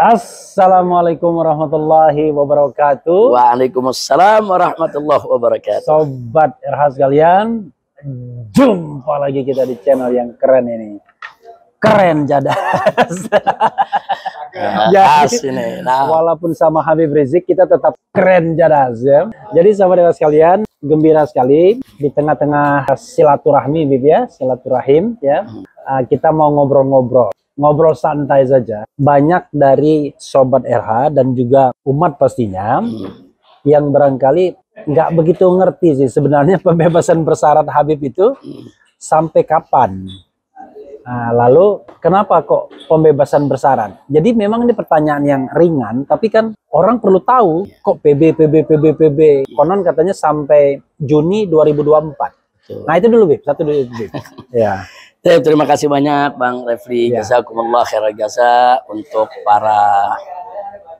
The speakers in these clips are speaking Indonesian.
Assalamualaikum warahmatullahi wabarakatuh. Waalaikumsalam warahmatullahi wabarakatuh. Sobat Erhas kalian, jumpa lagi kita di channel yang keren ini. Keren jadas. Jadi, ini. Nah. Walaupun sama Habib Rizik kita tetap keren jadas ya. Jadi sahabat RH sekalian, gembira sekali di tengah-tengah silaturahmi Bib ya, silaturahim ya. Hmm. Ah, kita mau ngobrol-ngobrol ngobrol santai saja. Banyak dari sobat RH dan juga umat pastinya hmm. yang barangkali nggak begitu ngerti sih sebenarnya pembebasan bersyarat Habib itu hmm. sampai kapan. Nah, lalu kenapa kok pembebasan bersyarat? Jadi memang ini pertanyaan yang ringan, tapi kan orang perlu tahu iya. kok PB PB PB PB. Iya. Konon katanya sampai Juni 2024. Nah itu dulu Bib, satu dulu Bib. ya terima kasih banyak Bang Refli ya. jazakumullah khairan jasa untuk para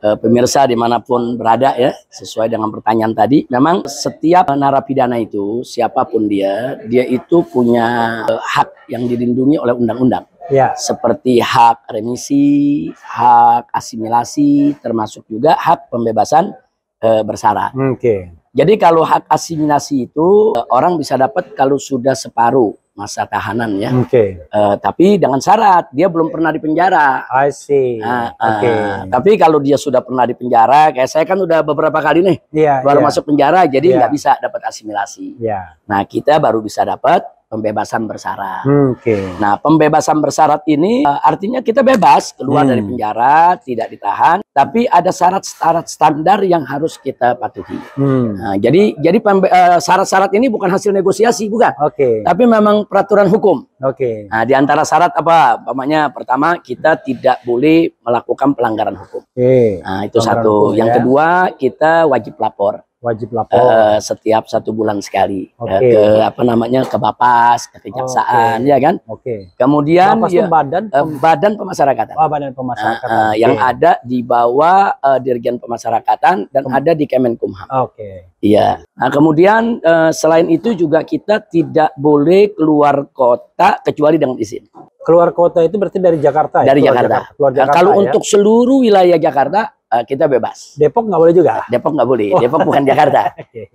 uh, pemirsa dimanapun berada ya sesuai dengan pertanyaan tadi memang setiap narapidana itu siapapun dia dia itu punya uh, hak yang dilindungi oleh undang-undang ya. seperti hak remisi hak asimilasi termasuk juga hak pembebasan uh, eh, bersyarat. Oke. Okay. Jadi kalau hak asimilasi itu orang bisa dapat kalau sudah separuh masa tahanan ya. Oke. Okay. Uh, eh, tapi dengan syarat dia belum pernah di penjara. I see. Uh, uh, Oke. Okay. Tapi kalau dia sudah pernah di penjara, kayak saya kan udah beberapa kali nih yeah, baru yeah. masuk penjara, jadi iya. nggak yeah. bisa dapat asimilasi. Yeah. Nah kita baru bisa dapat pembebasan bersyarat. Oke. Okay. Nah, pembebasan bersyarat ini uh, artinya kita bebas keluar hmm. dari penjara, tidak ditahan, tapi ada syarat-syarat standar yang harus kita patuhi. Hmm. Nah, jadi jadi eh, syarat-syarat uh, ini bukan hasil negosiasi, bukan. Oke. Okay. Tapi memang peraturan hukum. Oke. Okay. Nah, di antara syarat apa? Pamannya pertama kita tidak boleh melakukan pelanggaran hukum. Oke. Okay. Nah, itu pelanggaran satu. Hukum, yang ya. kedua, kita wajib lapor wajib lapor uh, setiap satu bulan sekali eh, okay. ke apa namanya ke Bapas ke kejaksaan okay. ya kan oke okay. kemudian Bapas ya, badan eh, pem uh, badan pemasyarakatan oh, badan pemasyarakatan uh, uh, okay. yang ada di bawah uh, Dirjen Pemasyarakatan dan Kem ada di Kemenkumham oke okay. iya nah kemudian uh, selain itu juga kita tidak boleh keluar kota kota kecuali dengan izin. Keluar kota itu berarti dari Jakarta. Ya? Dari ya? Jakarta. Jakarta. Nah, kalau ya? untuk seluruh wilayah Jakarta eh, kita bebas. Depok nggak boleh juga. Depok nggak boleh. Oh. Depok bukan Jakarta.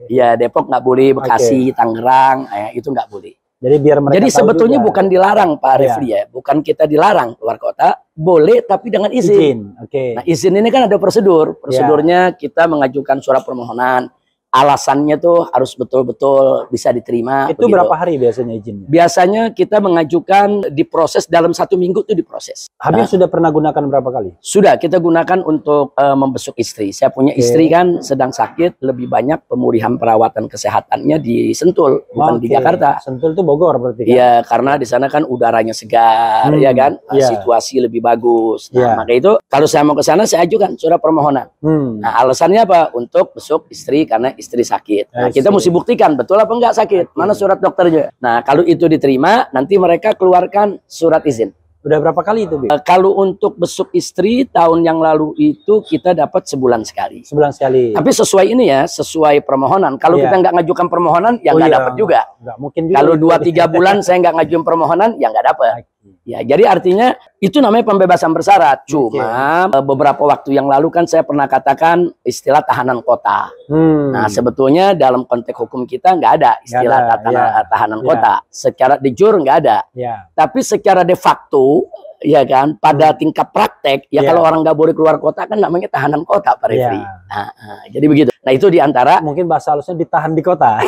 Iya, okay. Depok nggak boleh. Bekasi, okay. Tangerang, eh, itu nggak boleh. Jadi biar mereka Jadi sebetulnya juga. bukan dilarang Pak iya. Refli ya. ya, bukan kita dilarang keluar kota, boleh tapi dengan izin. izin. Okay. Nah, izin ini kan ada prosedur. Iya. Prosedurnya ya. kita mengajukan surat permohonan alasannya tuh harus betul-betul bisa diterima. Itu begitu. berapa hari biasanya izinnya? Biasanya kita mengajukan diproses dalam satu minggu tuh diproses. Habib nah, sudah pernah gunakan berapa kali? Sudah, kita gunakan untuk uh, membesuk istri. Saya punya okay. istri kan sedang sakit, lebih banyak pemulihan perawatan kesehatannya di Sentul, bukan okay. di Jakarta. Sentul tuh Bogor berarti kan? Iya, karena di sana kan udaranya segar, hmm. ya kan? Yeah. Iya. Situasi lebih bagus. Nah, yeah. maka itu kalau saya mau ke sana saya ajukan surat permohonan. Hmm. Nah, alasannya apa? Untuk besuk istri karena istri istri sakit. Nah, kita mesti buktikan betul apa enggak sakit. Mana surat dokternya? Nah, kalau itu diterima, nanti mereka keluarkan surat izin. Sudah berapa kali itu, Bi? Eh, kalau untuk besuk istri tahun yang lalu itu kita dapat sebulan sekali. Sebulan sekali. Tapi sesuai ini ya, sesuai permohonan. Kalau iya. kita nggak ngajukan permohonan, ya nggak oh, iya. dapat juga. Nggak mungkin juga. Kalau dua tiga bulan saya nggak ngajukan permohonan, ya nggak dapat. Ya, jadi artinya itu namanya pembebasan bersyarat. Cuma okay. Eh, beberapa waktu yang lalu kan saya pernah katakan istilah tahanan kota. Hmm. Nah, sebetulnya dalam konteks hukum kita nggak ada istilah ada. tahanan, ya. tahanan ya. kota. Secara de jure nggak ada. Ya. Tapi secara de facto Iya kan, pada hmm. tingkat praktek ya yeah. kalau orang nggak boleh keluar kota kan namanya tahanan kota Pak iya. Refri. Yeah. Nah, nah, jadi begitu. Nah itu diantara mungkin bahasa halusnya ditahan di kota.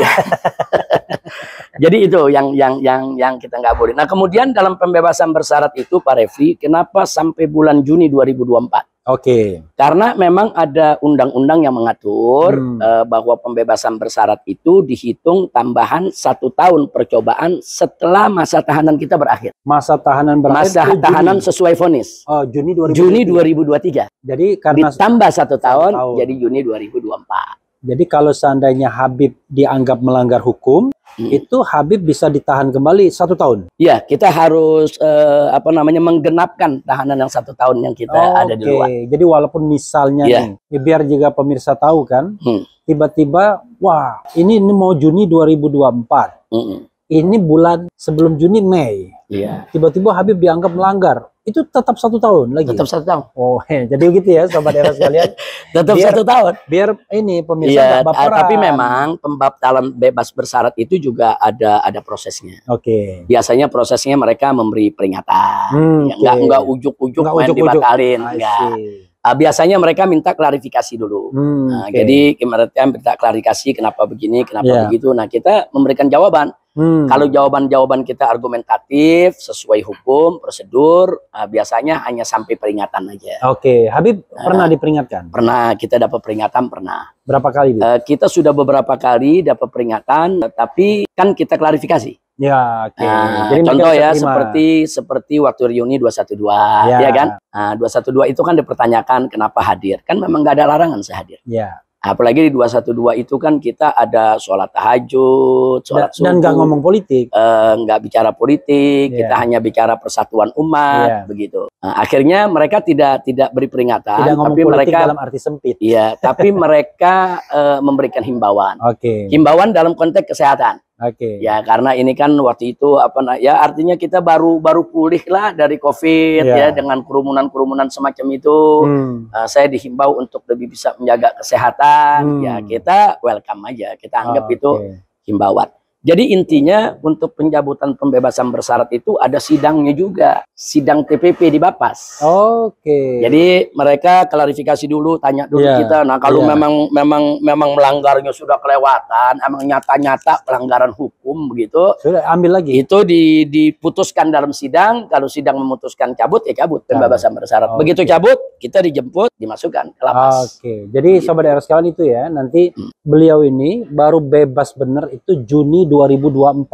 jadi itu yang yang yang yang kita nggak boleh. Nah kemudian dalam pembebasan bersyarat itu Pak Refri, kenapa sampai bulan Juni 2024? Oke. Okay. Karena memang ada undang-undang yang mengatur hmm. uh, bahwa pembebasan bersyarat itu dihitung tambahan satu tahun percobaan setelah masa tahanan kita berakhir. Masa tahanan berakhir. Masa tahanan Juni. sesuai vonis. Oh, Juni 2023. Juni 2023. Jadi karena ditambah satu tahun, tahun. jadi Juni 2024. Jadi kalau seandainya Habib dianggap melanggar hukum, hmm. itu Habib bisa ditahan kembali satu tahun. Iya, kita harus eh, apa namanya menggenapkan tahanan yang satu tahun yang kita oh, ada okay. di luar. Jadi walaupun misalnya yeah. nih, ya biar juga pemirsa tahu kan, hmm. tiba-tiba hmm. wah ini, ini mau Juni 2024, hmm. ini bulan sebelum Juni Mei. Iya. Tiba-tiba Habib dianggap melanggar. Itu tetap satu tahun lagi. Tetap satu tahun. Oh, ya, jadi gitu ya sobat era sekalian. tetap biar, satu tahun. Biar ini pemirsa iya, baperan. Tapi memang pembaptalan bebas bersyarat itu juga ada ada prosesnya. Oke. Okay. Biasanya prosesnya mereka memberi peringatan. Hmm, okay. Ya, enggak enggak ujuk-ujuk main ujuk -ujuk. dibatalin, enggak. Ah, biasanya mereka minta klarifikasi dulu. Hmm, nah, okay. Jadi mereka minta klarifikasi kenapa begini, kenapa yeah. begitu. Nah kita memberikan jawaban. Hmm. Kalau jawaban-jawaban kita argumentatif sesuai hukum prosedur, uh, biasanya hanya sampai peringatan aja. Oke, okay. Habib uh, pernah ah. diperingatkan? Pernah, kita dapat peringatan pernah. Berapa kali? Uh, kita sudah beberapa kali dapat peringatan, tapi kan kita klarifikasi. Ya, oke. Okay. Nah, contoh ya terima. seperti seperti waktu reuni 212, ya, ya kan? Nah, 212 itu kan dipertanyakan kenapa hadir. Kan memang nggak ada larangan saya hadir. Ya. Apalagi di 212 itu kan kita ada sholat tahajud, sholat subuh. Dan nggak ngomong politik. Eh, nggak e, bicara politik, yeah. kita iya. hanya bicara persatuan umat, yeah. begitu. Nah, akhirnya mereka tidak tidak beri peringatan, tidak tapi mereka dalam arti sempit. Iya, tapi mereka eh, memberikan himbauan. Oke. Okay. Himbauan dalam konteks kesehatan. Oke. Okay. Ya karena ini kan waktu itu apa ya artinya kita baru baru pulih lah dari COVID yeah. ya dengan kerumunan-kerumunan semacam itu. Hmm. Uh, saya dihimbau untuk lebih bisa menjaga kesehatan. Ya, hmm. Ya kita welcome aja. Kita anggap oh, ah, okay. itu himbauan. Jadi intinya untuk pencabutan pembebasan bersyarat itu ada sidangnya juga, sidang TPP di Bapas. Oke. Okay. Jadi mereka klarifikasi dulu, tanya dulu yeah. kita. Nah kalau yeah. memang memang memang melanggarnya sudah kelewatan, emang nyata-nyata pelanggaran hukum begitu. Sudah ambil lagi. Itu di, diputuskan dalam sidang. Kalau sidang memutuskan cabut ya cabut pembebasan bersyarat. Okay. Begitu cabut kita dijemput, dimasukkan ke lapas. Oke. Okay. Jadi sobat RSKwan itu ya nanti hmm. beliau ini baru bebas benar itu Juni 2024.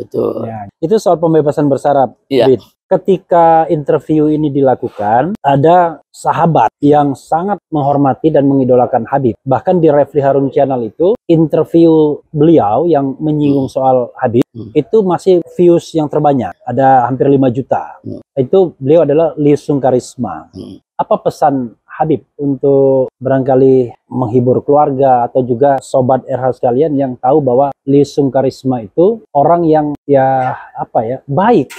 Betul. Ya. Itu soal pembebasan bersyarat. Iya. Ketika interview ini dilakukan, ada sahabat yang sangat menghormati dan mengidolakan Habib. Bahkan di Refli Harun Channel itu, interview beliau yang menyinggung hmm. soal Habib, hmm. itu masih views yang terbanyak. Ada hampir 5 juta. Hmm. Itu beliau adalah Lee Sung Karisma. Hmm. Apa pesan Habib untuk barangkali menghibur keluarga atau juga sobat RH sekalian yang tahu bahwa Lisum Karisma itu orang yang ya apa ya baik.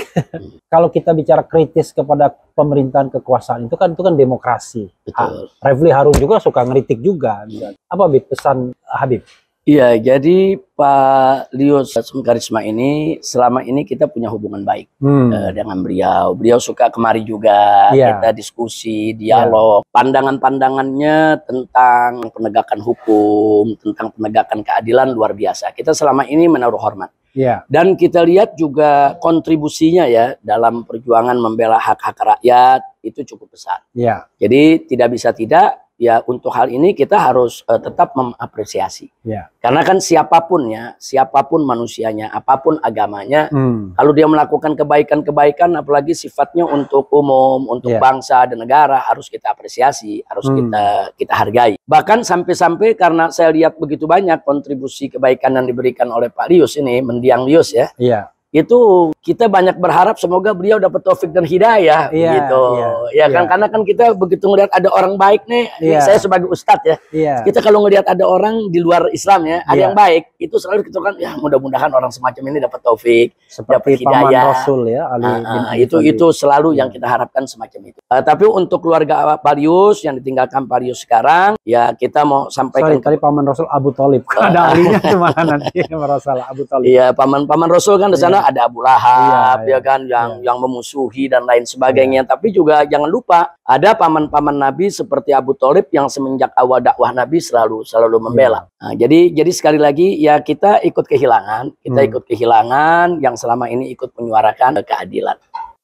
Kalau kita bicara kritis kepada pemerintahan kekuasaan itu kan itu kan demokrasi. Betul. Ah, Refli Harun juga suka ngeritik juga. Iya. Apa Habib pesan Habib? Iya, jadi Pak Leo Sungkarisma Karisma ini selama ini kita punya hubungan baik hmm. uh, dengan beliau. Beliau suka kemari juga, yeah. kita diskusi, iya. dialog, yeah. pandangan-pandangannya tentang penegakan hukum, tentang penegakan keadilan luar biasa. Kita selama ini menaruh hormat. Yeah. Dan kita lihat juga kontribusinya ya dalam perjuangan membela hak-hak rakyat itu cukup besar. Yeah. Jadi tidak bisa tidak ya untuk hal ini kita harus uh, tetap mengapresiasi. Ya. Karena kan siapapun ya, siapapun manusianya, apapun agamanya, hmm. kalau dia melakukan kebaikan-kebaikan apalagi sifatnya untuk umum, untuk ya. bangsa dan negara harus kita apresiasi, harus hmm. kita kita hargai. Bahkan sampai-sampai karena saya lihat begitu banyak kontribusi kebaikan yang diberikan oleh Pak Lius ini, mendiang Lius ya. Iya itu kita banyak berharap semoga beliau dapat taufik dan hidayah iya, iya, ya, gitu. ya, ya kan ya. karena kan kita begitu ngelihat ada orang baik nih, ya. saya sebagai ustadz ya. ya Kita kalau ngelihat ada orang di luar Islam ya, ada iya. yang baik, itu selalu kita kan ya mudah-mudahan orang semacam ini dapat taufik, dapat hidayah. Paman Rasul ya, Ali ah, bin uh, itu itu selalu ya. yang kita harapkan semacam itu. Uh, tapi untuk keluarga Parius yang ditinggalkan Parius sekarang, ya kita mau sampaikan Sorry, tadi Paman Rasul Abu Talib ada alinya kemana nanti Paman Abu Talib ya Paman Paman Rasul kan di sana Iya. ada Abu Lahab iya, ya iya. kan iya. yang yang memusuhi dan lain sebagainya. Iya. Tapi juga jangan lupa ada paman-paman Nabi seperti Abu Thalib yang semenjak awal dakwah Nabi selalu selalu membela. Iya. Nah, jadi jadi sekali lagi ya kita ikut kehilangan, kita hmm. ikut kehilangan yang selama ini ikut menyuarakan keadilan.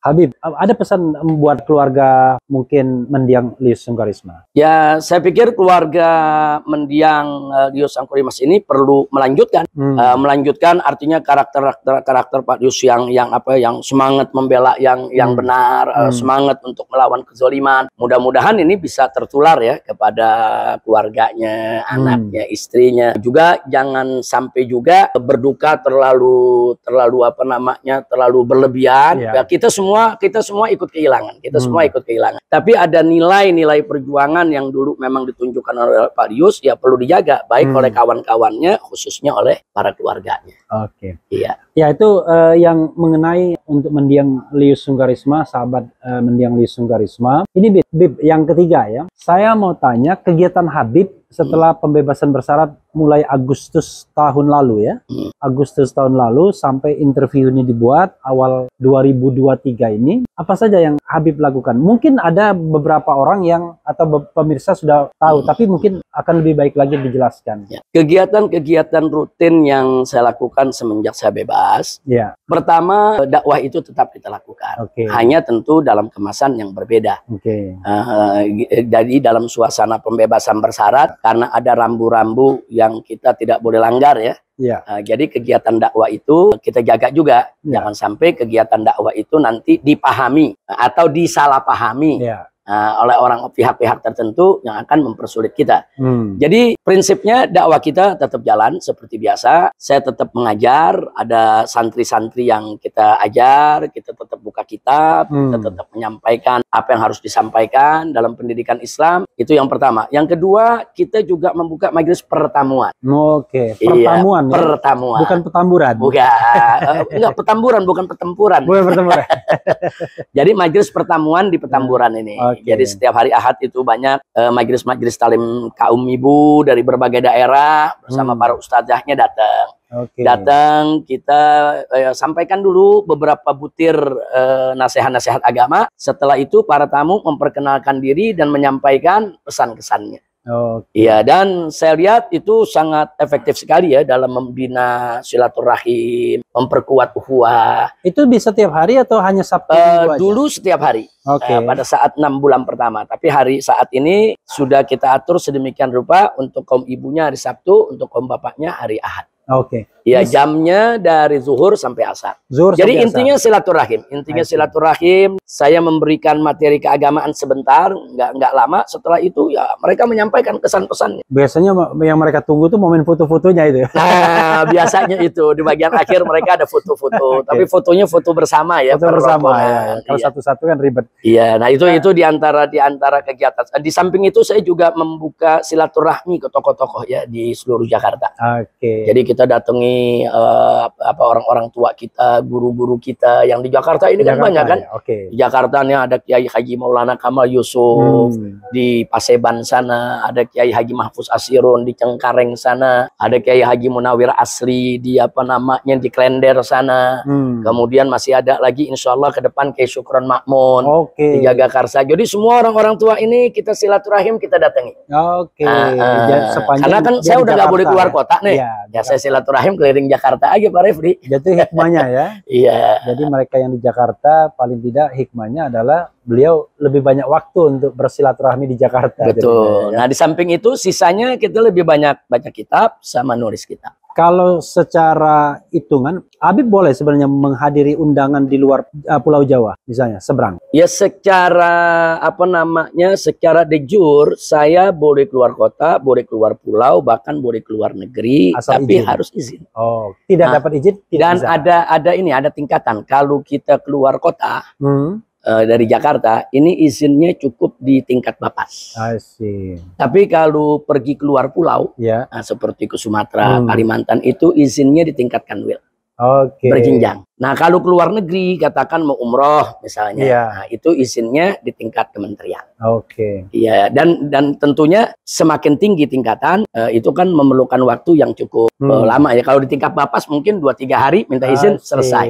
Habib, ada pesan buat keluarga mungkin mendiang Lius Sungkarisma? Ya, saya pikir keluarga mendiang uh, Lius Sungkarisma ini perlu melanjutkan, hmm. uh, melanjutkan artinya karakter karakter karakter Pak Lius yang yang apa yang semangat membela yang yang hmm. benar, eh, hmm. Uh, semangat untuk melawan kezaliman. Mudah-mudahan ini bisa tertular ya kepada keluarganya, hmm. anaknya, istrinya. Juga jangan sampai juga berduka terlalu terlalu apa namanya terlalu berlebihan. Iya. Ya, kita semua semua kita semua ikut kehilangan, kita hmm. semua ikut kehilangan. Tapi ada nilai-nilai perjuangan yang dulu memang ditunjukkan oleh Pak Rius ya perlu dijaga baik hmm. oleh kawan-kawannya khususnya oleh para keluarganya. Oke. Okay. Iya. Ya itu uh, yang mengenai untuk mendiang Lius Sungkarisma, sahabat uh, mendiang Lius Sungkarisma. Ini Bib, Bib yang ketiga ya. Saya mau tanya kegiatan Habib setelah hmm. pembebasan bersyarat mulai Agustus tahun lalu ya. Agustus tahun lalu sampai interviewnya dibuat awal 2023 ini, apa saja yang Habib lakukan? Mungkin ada beberapa orang yang atau pemirsa sudah tahu, tapi mungkin akan lebih baik lagi dijelaskan. Ya, kegiatan-kegiatan rutin yang saya lakukan semenjak saya bebas. Ya. Pertama, dakwah itu tetap kita lakukan. Okay. Hanya tentu dalam kemasan yang berbeda. Okay. Uh, eh, eh, jadi dalam suasana pembebasan bersyarat karena ada rambu-rambu yang yang kita tidak boleh langgar ya. Ya. Uh, jadi kegiatan dakwah itu kita jaga juga, ya. jangan sampai kegiatan dakwah itu nanti dipahami atau disalahpahami ya uh, oleh orang pihak-pihak tertentu yang akan mempersulit kita. Hmm. Jadi prinsipnya dakwah kita tetap jalan seperti biasa. Saya tetap mengajar, ada santri-santri yang kita ajar, kita tetap buka kitab, hmm. kita tetap menyampaikan apa yang harus disampaikan dalam pendidikan Islam. Itu yang pertama. Yang kedua, kita juga membuka majelis pertemuan. Oke, okay. Iya, Pertemuan. Ya? Bukan petamburan. Bukan. uh, enggak, petamburan bukan pertempuran. Bukan pertempuran. Jadi majelis pertemuan di petamburan ini. Okay. Okay. Jadi iya. setiap hari Ahad itu banyak eh, majelis-majelis talim kaum ibu dari berbagai daerah bersama hmm. para ustazahnya datang. Okay. Datang kita uh, sampaikan dulu beberapa butir eh, nasihat-nasihat agama. Setelah itu para tamu memperkenalkan diri dan menyampaikan pesan-kesannya. Iya, okay. dan saya lihat itu sangat efektif sekali ya dalam membina silaturahim, memperkuat uhuah. Itu bisa tiap hari atau hanya Sabtu? Uh, dulu setiap hari. Oke. Okay. Uh, eh, pada saat enam bulan pertama, tapi hari saat ini sudah kita atur sedemikian rupa untuk kaum ibunya hari Sabtu, untuk kaum bapaknya hari Ahad. Oke. Okay. Ya jamnya dari zuhur sampai asar. Zuhur Jadi sampai intinya asar. silaturahim, intinya Ayo. silaturahim. Saya memberikan materi keagamaan sebentar, nggak nggak lama. Setelah itu ya mereka menyampaikan kesan pesannya. Biasanya yang mereka tunggu tuh momen foto-fotonya itu. Ya? Nah biasanya itu di bagian akhir mereka ada foto-foto, okay. tapi fotonya foto bersama ya. Foto bersama. Ya. Kalau satu iya. satu-satu kan ribet. Iya, nah itu nah. itu diantara diantara kegiatan. Di samping itu saya juga membuka silaturahmi ke tokoh-tokoh ya di seluruh Jakarta. Oke. Okay. Jadi kita datangi uh, apa orang-orang tua kita, guru-guru kita yang di Jakarta ini kan banyak kan? Ya, okay. Di Jakarta nih ada Kiai Haji Maulana Kamal Yusuf, hmm. di Paseban sana ada Kiai Haji Mahfuz Asirun, di Cengkareng sana ada Kiai Haji Munawir Asri, di apa namanya di Klender sana. Hmm. Kemudian masih ada lagi insya Allah ke depan Kiai Syukron Makmun, okay. di Jagakarsa. Jadi semua orang-orang tua ini kita silaturahim kita datangi. Oke. Okay. Uh, uh, Karena kan saya udah nggak boleh keluar ya. kota nih. Ya, ya saya silaturahim ke keliling Jakarta aja Pak Refri. Jadi hikmahnya ya. Iya. Jadi mereka yang di Jakarta paling tidak hikmahnya adalah beliau lebih banyak waktu untuk bersilaturahmi di Jakarta. Betul. Jadi, ya. Nah di samping itu sisanya kita lebih banyak baca kitab sama nulis kitab kalau secara hitungan Habib boleh sebenarnya menghadiri undangan di luar uh, Pulau Jawa misalnya seberang ya secara apa namanya secara de jure saya boleh keluar kota boleh keluar pulau bahkan boleh keluar negeri Asal tapi izin. harus izin oh tidak nah, dapat izin tidak dan bisa. ada ada ini ada tingkatan kalau kita keluar kota hmm uh, dari Jakarta, ini izinnya cukup di tingkat Bapas. Tapi kalau pergi keluar pulau, yeah. Ya. uh, seperti ke Sumatera, hmm. Kalimantan, itu izinnya ditingkatkan tingkat Oke. Okay. Berjenjang. Nah, kalau keluar negeri, katakan mau umroh misalnya, yeah. nah, itu izinnya di tingkat kementerian. Oke. Okay. Iya. Dan dan tentunya semakin tinggi tingkatan, uh, itu kan memerlukan waktu yang cukup eh, hmm. uh, lama ya. Kalau di tingkat bapas mungkin dua tiga hari minta izin okay. selesai.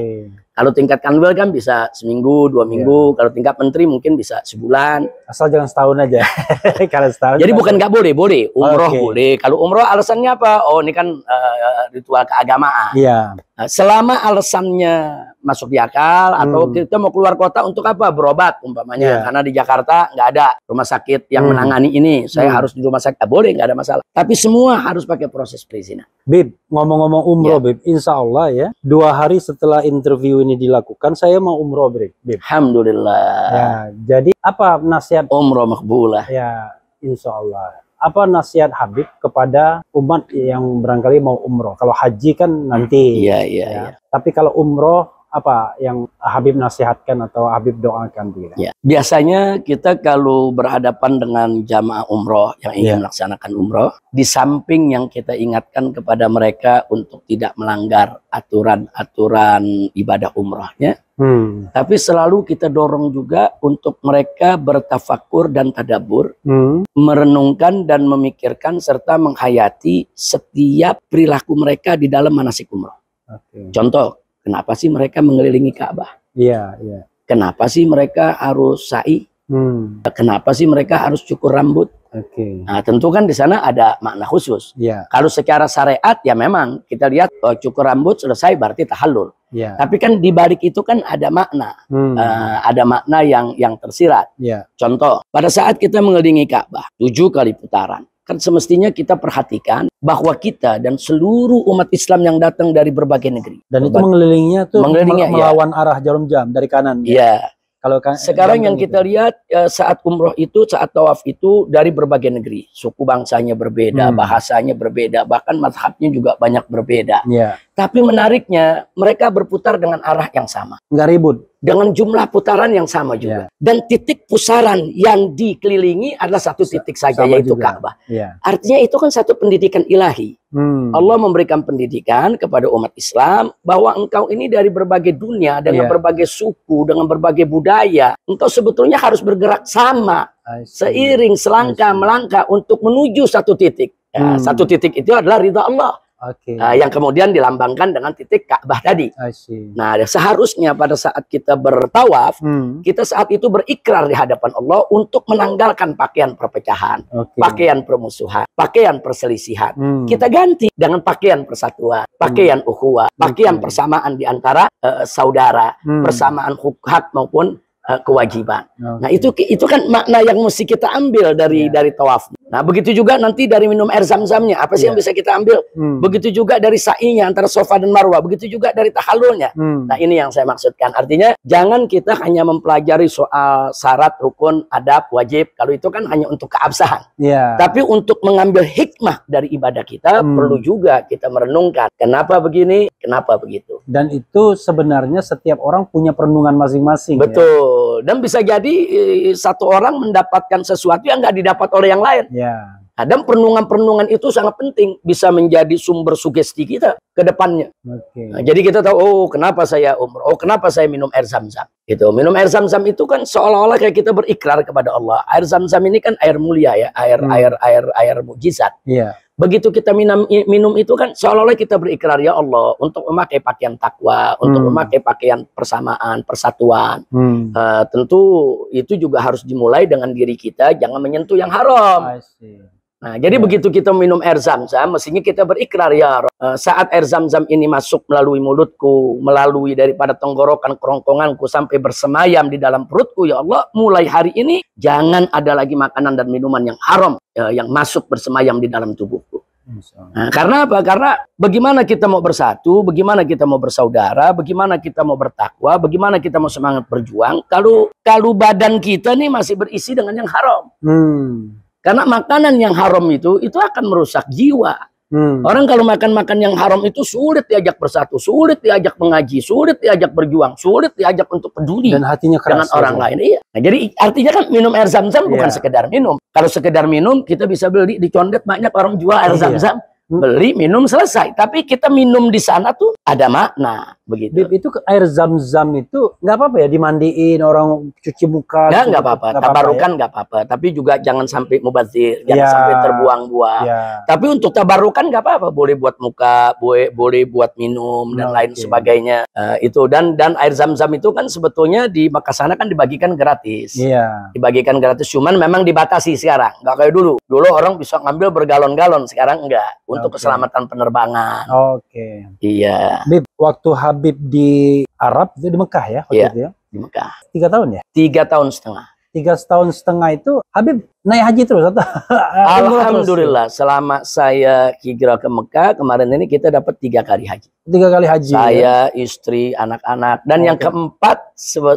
Kalau tingkat kanwil kan bisa seminggu, dua iya. minggu. Yeah. Kalau tingkat menteri mungkin bisa sebulan. Asal jangan setahun aja. kalau setahun. Jadi kan bukan nggak boleh, boleh. Umroh okay. boleh. Kalau umroh alasannya apa? Oh ini kan uh, ritual keagamaan. Iya. Nah, selama alasannya masuk di akal hmm. atau kita mau keluar kota untuk apa berobat umpamanya yeah. karena di Jakarta nggak ada rumah sakit yang hmm. menangani ini saya hmm. harus di rumah sakit boleh nggak ada masalah tapi semua harus pakai proses perizinan Bib ngomong-ngomong umroh yeah. Bib Insya Allah ya dua hari setelah interview ini dilakukan saya mau umroh Bib Alhamdulillah ya, jadi apa nasihat umroh makbulah ya Insya Allah apa nasihat Habib kepada umat yang berangkali mau umroh? Kalau haji kan nanti. Iya, iya, ya. Iya. Tapi kalau umroh apa yang Habib nasihatkan atau Habib doakan begitu ya? ya. Biasanya kita kalau berhadapan dengan jamaah umroh yang ingin ya. melaksanakan umroh, di samping yang kita ingatkan kepada mereka untuk tidak melanggar aturan-aturan ibadah umrohnya, Hmm. Tapi selalu kita dorong juga untuk mereka bertafakur dan tadabur, hmm. merenungkan dan memikirkan serta menghayati setiap perilaku mereka di dalam manasik umroh. Okay. Contoh, Kenapa sih mereka mengelilingi Ka'bah? Iya, iya. Kenapa sih mereka harus sa'i? Hmm. Kenapa sih mereka harus cukur rambut? Oke. Okay. Nah, tentu kan di sana ada makna khusus. Yeah. Kalau secara syariat ya memang kita lihat oh, cukur rambut selesai berarti tahallul. Yeah. Tapi kan di balik itu kan ada makna, hmm. uh, ada makna yang yang tersirat. Yeah. Contoh, pada saat kita mengelilingi Ka'bah tujuh kali putaran, Kan semestinya kita perhatikan bahwa kita dan seluruh umat Islam yang datang dari berbagai negeri. Dan itu mengelilinginya tuh mengelilinginya, iya. melawan ya. arah jarum jam dari kanan. Ya. Iya. Ya. Kalau kan, sekarang yang gitu. kita lihat eh, saat umroh itu, saat tawaf itu dari berbagai negeri, suku bangsanya berbeda, hmm. bahasanya berbeda, bahkan mazhabnya juga banyak berbeda. Yeah. Tapi menariknya, mereka berputar dengan arah yang sama. Nggak ribut. Dengan jumlah putaran yang sama iya. juga. Yeah. Dan titik pusaran yang dikelilingi adalah satu titik saja, sama yaitu Ka'bah. Yeah. Artinya itu kan satu pendidikan ilahi. Hmm. Allah memberikan pendidikan kepada umat Islam bahwa engkau ini dari berbagai dunia, dengan yeah. berbagai suku, dengan berbagai budaya. Engkau sebetulnya harus bergerak sama, seiring, selangkah, melangkah untuk menuju satu titik. Ya, hmm. Satu titik itu adalah ridha Allah. Okay. Uh, yang kemudian dilambangkan dengan titik Ka'bah tadi. Nah, seharusnya pada saat kita bertawaf, hmm. kita saat itu berikrar di hadapan Allah untuk menanggalkan pakaian perpecahan, okay. pakaian permusuhan, pakaian perselisihan. Hmm. Kita ganti dengan pakaian persatuan, hmm. pakaian hmm. ukhuwah, pakaian persamaan di antara uh, saudara, hmm. persamaan hak maupun uh, kewajiban. Okay. Nah, itu itu kan makna yang mesti kita ambil dari yeah. dari tawaf. Nah, begitu juga nanti dari minum air zam-zamnya, apa sih yeah. yang iya. bisa kita ambil? Hmm. Begitu juga dari sa'inya antara sofa dan marwah, begitu juga dari tahalulnya. Hmm. Nah, ini yang saya maksudkan. Artinya, jangan kita hanya mempelajari soal syarat, rukun, adab, wajib. Kalau itu kan hanya untuk keabsahan. Yeah. Tapi untuk mengambil hikmah dari ibadah kita, hmm. perlu juga kita merenungkan. Kenapa begini, kenapa begitu. Dan itu sebenarnya setiap orang punya perenungan masing-masing. Ya. Betul. Ya? Dan bisa jadi eh, satu orang mendapatkan sesuatu yang nggak didapat oleh yang lain. Ya. adam perenungan-perenungan itu sangat penting bisa menjadi sumber sugesti kita ke depannya. Okay. Nah, jadi kita tahu oh kenapa saya umroh, oh kenapa saya minum air zam-zam. Gitu. Minum air zam-zam itu kan seolah-olah kayak kita berikrar kepada Allah. Air zam-zam ini kan air mulia ya, air hmm. air air air mujizat. Iya. Begitu kita minum, minum itu kan seolah-olah kita berikrar ya Allah untuk memakai pakaian takwa, hmm. untuk memakai pakaian persamaan, persatuan. Hmm. Uh, tentu itu juga harus dimulai dengan diri kita, jangan menyentuh yang haram. Nah, jadi ya. begitu kita minum air zam-zam, mestinya kita berikrar ya eh, saat air zam-zam ini masuk melalui mulutku, melalui daripada tenggorokan kerongkonganku sampai bersemayam di dalam perutku, ya Allah, mulai hari ini jangan ada lagi makanan dan minuman yang haram ya, yang masuk bersemayam di dalam tubuhku. Nah, karena apa? Karena bagaimana kita mau bersatu, bagaimana kita mau bersaudara, bagaimana kita mau bertakwa, bagaimana kita mau semangat berjuang, kalau kalau badan kita nih masih berisi dengan yang haram. Hmm. Karena makanan yang haram itu itu akan merusak jiwa. Hmm. Orang kalau makan-makan yang haram itu sulit diajak bersatu, sulit diajak mengaji, sulit diajak berjuang, sulit diajak untuk peduli dan hatinya keras dengan orang ya. lain. Iya. Nah, jadi artinya kan minum air zam-zam yeah. bukan sekedar minum. Kalau sekedar minum kita bisa beli di condet banyak orang jual air iya. zam-zam, yeah. Hmm. beli minum selesai. Tapi kita minum di sana tuh ada makna begitu. Bib itu air zam-zam itu nggak apa-apa ya dimandiin orang cuci muka. Nggak nggak apa-apa. Tabarukan ya? nggak apa-apa. Tapi juga jangan sampai mubazir, iya, jangan ya. sampai terbuang-buang. Ya. Tapi untuk tabarukan nggak apa-apa. Boleh buat muka, boleh boleh buat minum dan nah, lain sebagainya. Uh, itu dan dan air zam-zam itu kan sebetulnya di Makassar kan dibagikan gratis. Iya. Dibagikan gratis. Cuman memang dibatasi sekarang. Nggak kayak dulu. Dulu orang bisa ngambil bergalon-galon. Sekarang enggak. Untuk okay. keselamatan penerbangan. Oke. Okay. Iya. Bib waktu Habib di Arab itu di Mekah ya waktu iya. itu ya? di Mekah. Tiga tahun ya? Tiga tahun setengah. Tiga tahun setengah itu Habib naik haji terus atau Alhamdulillah terus. selama saya hijrah ke Mekah kemarin ini kita dapat tiga kali haji tiga kali haji ya? saya ya? istri anak-anak dan okay. yang keempat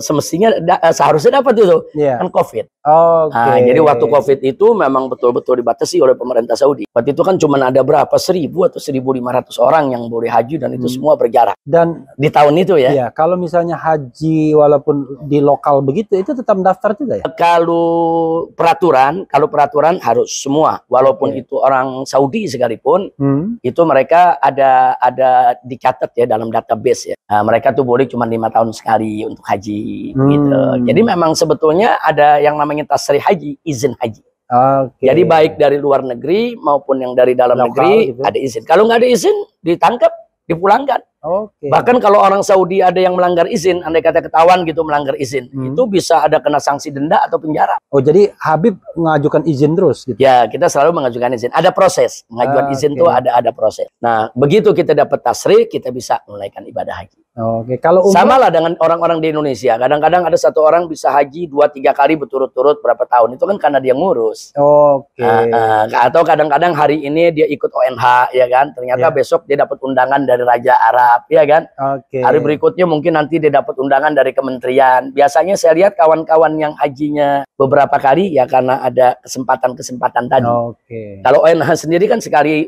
semestinya eh, seharusnya dapat itu yeah. kan covid okay. nah, jadi waktu covid itu memang betul-betul dibatasi oleh pemerintah Saudi waktu itu kan cuma ada berapa seribu atau seribu lima ratus orang yang boleh haji dan itu hmm. semua berjarak dan di tahun itu ya iya, kalau misalnya haji walaupun di lokal begitu itu tetap daftar juga ya kalau peraturan kalau peraturan harus semua, walaupun okay. Iya. itu orang Saudi sekalipun, hmm. itu mereka ada ada dicatat ya dalam database ya. Nah, mereka tuh boleh cuma lima tahun sekali untuk haji gitu. hmm. gitu. Jadi memang sebetulnya ada yang namanya tasri haji, izin haji. Okay. Jadi baik dari luar negeri maupun yang dari dalam Lokal, negeri gitu. ada izin. Kalau nggak ada izin ditangkap, dipulangkan. Okay. Bahkan kalau orang Saudi ada yang melanggar izin, andai kata ketahuan gitu melanggar izin, hmm. itu bisa ada kena sanksi denda atau penjara. Oh, jadi Habib mengajukan izin terus gitu. Ya, kita selalu mengajukan izin. Ada proses. Mengajukan ah, izin okay. tuh ada ada proses. Nah, begitu kita dapat tasri, kita bisa menunaikan ibadah haji. Oke, kalau umroh, sama lah dengan orang-orang di Indonesia. Kadang-kadang ada satu orang bisa haji dua tiga kali berturut-turut berapa tahun. Itu kan karena dia ngurus. Oke. Uh, uh, atau kadang-kadang hari ini dia ikut ONH, ya kan. Ternyata yeah. besok dia dapat undangan dari Raja Arab, ya kan. Oke. Hari berikutnya mungkin nanti dia dapat undangan dari kementerian. Biasanya saya lihat kawan-kawan yang hajinya beberapa kali ya karena ada kesempatan-kesempatan tadi. Oke. Okay. Kalau ONH sendiri kan sekali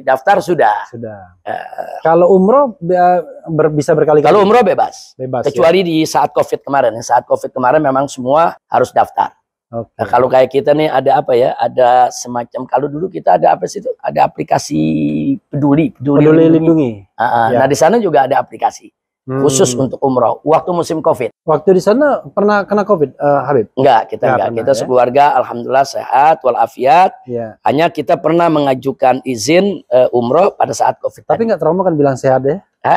daftar sudah. Sudah. Uh, kalau umroh ber, bisa berkali-kali. Kalau umroh bebas. Bebas. Ya? Kecuali ya? di saat Covid kemarin. Saat Covid kemarin memang semua harus daftar. Okay. Nah, kalau kayak kita nih ada apa ya? Ada semacam kalau dulu kita ada apa sih itu? Ada aplikasi peduli, peduli, peduli lindungi. lindungi. Uh, uh, ya. Nah di sana juga ada aplikasi hmm. khusus untuk umroh waktu musim covid. Waktu di sana pernah kena covid uh, Habib? Enggak, kita ya, enggak. enggak. kita ya? sekeluarga alhamdulillah sehat walafiat. Ya. Hanya kita pernah mengajukan izin uh, umroh pada saat covid. Tapi enggak trauma kan bilang sehat deh ya?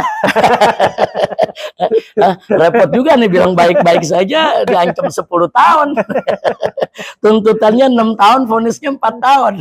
Ah, repot juga nih bilang baik-baik saja diancam 10 tahun. Tuntutannya 6 tahun, vonisnya 4 tahun.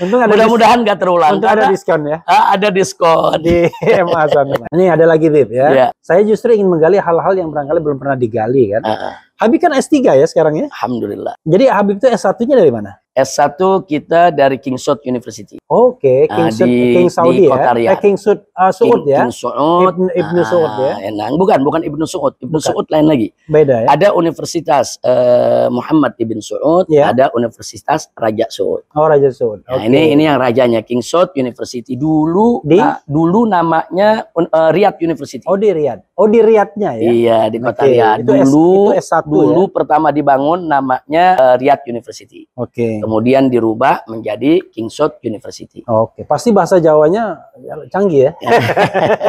Mudah-mudahan nggak terulang. Untung ada diskon ya. Ah, ada diskon di Amazon. Ini ada lagi tip ya. ya. Saya justru ingin menggali hal-hal yang barangkali belum pernah digali kan. Uh ah, -uh. Habib kan S3 ya sekarang ya? Alhamdulillah. Jadi Habib itu S1-nya dari mana? S1 kita dari King Saud University. Oke, okay, ah, King Saud di, King Saudi di kota ya. Eh, ah, King Saud uh, Saud ya. King Saud. Ibnu, Ibnu ah, Saud ya. Enang, bukan bukan Ibnu Saud. Ibnu Saud lain lagi. Beda ya. Ada Universitas uh, Muhammad Ibn Saud, ya. ada Universitas Raja Saud. Oh, Raja Saud. Nah, okay. ini ini yang rajanya King Saud University dulu di? Uh, dulu namanya uh, Riyadh University. Oh, di Riyadh. Oh, di Riyadhnya ya. Iya, di kota okay. Riyadh. Dulu itu S1 ya? dulu ya? pertama dibangun namanya uh, Riyadh University. Oke. Okay kemudian dirubah menjadi Kingsot University. Oke, pasti bahasa Jawanya ya, canggih ya. ya.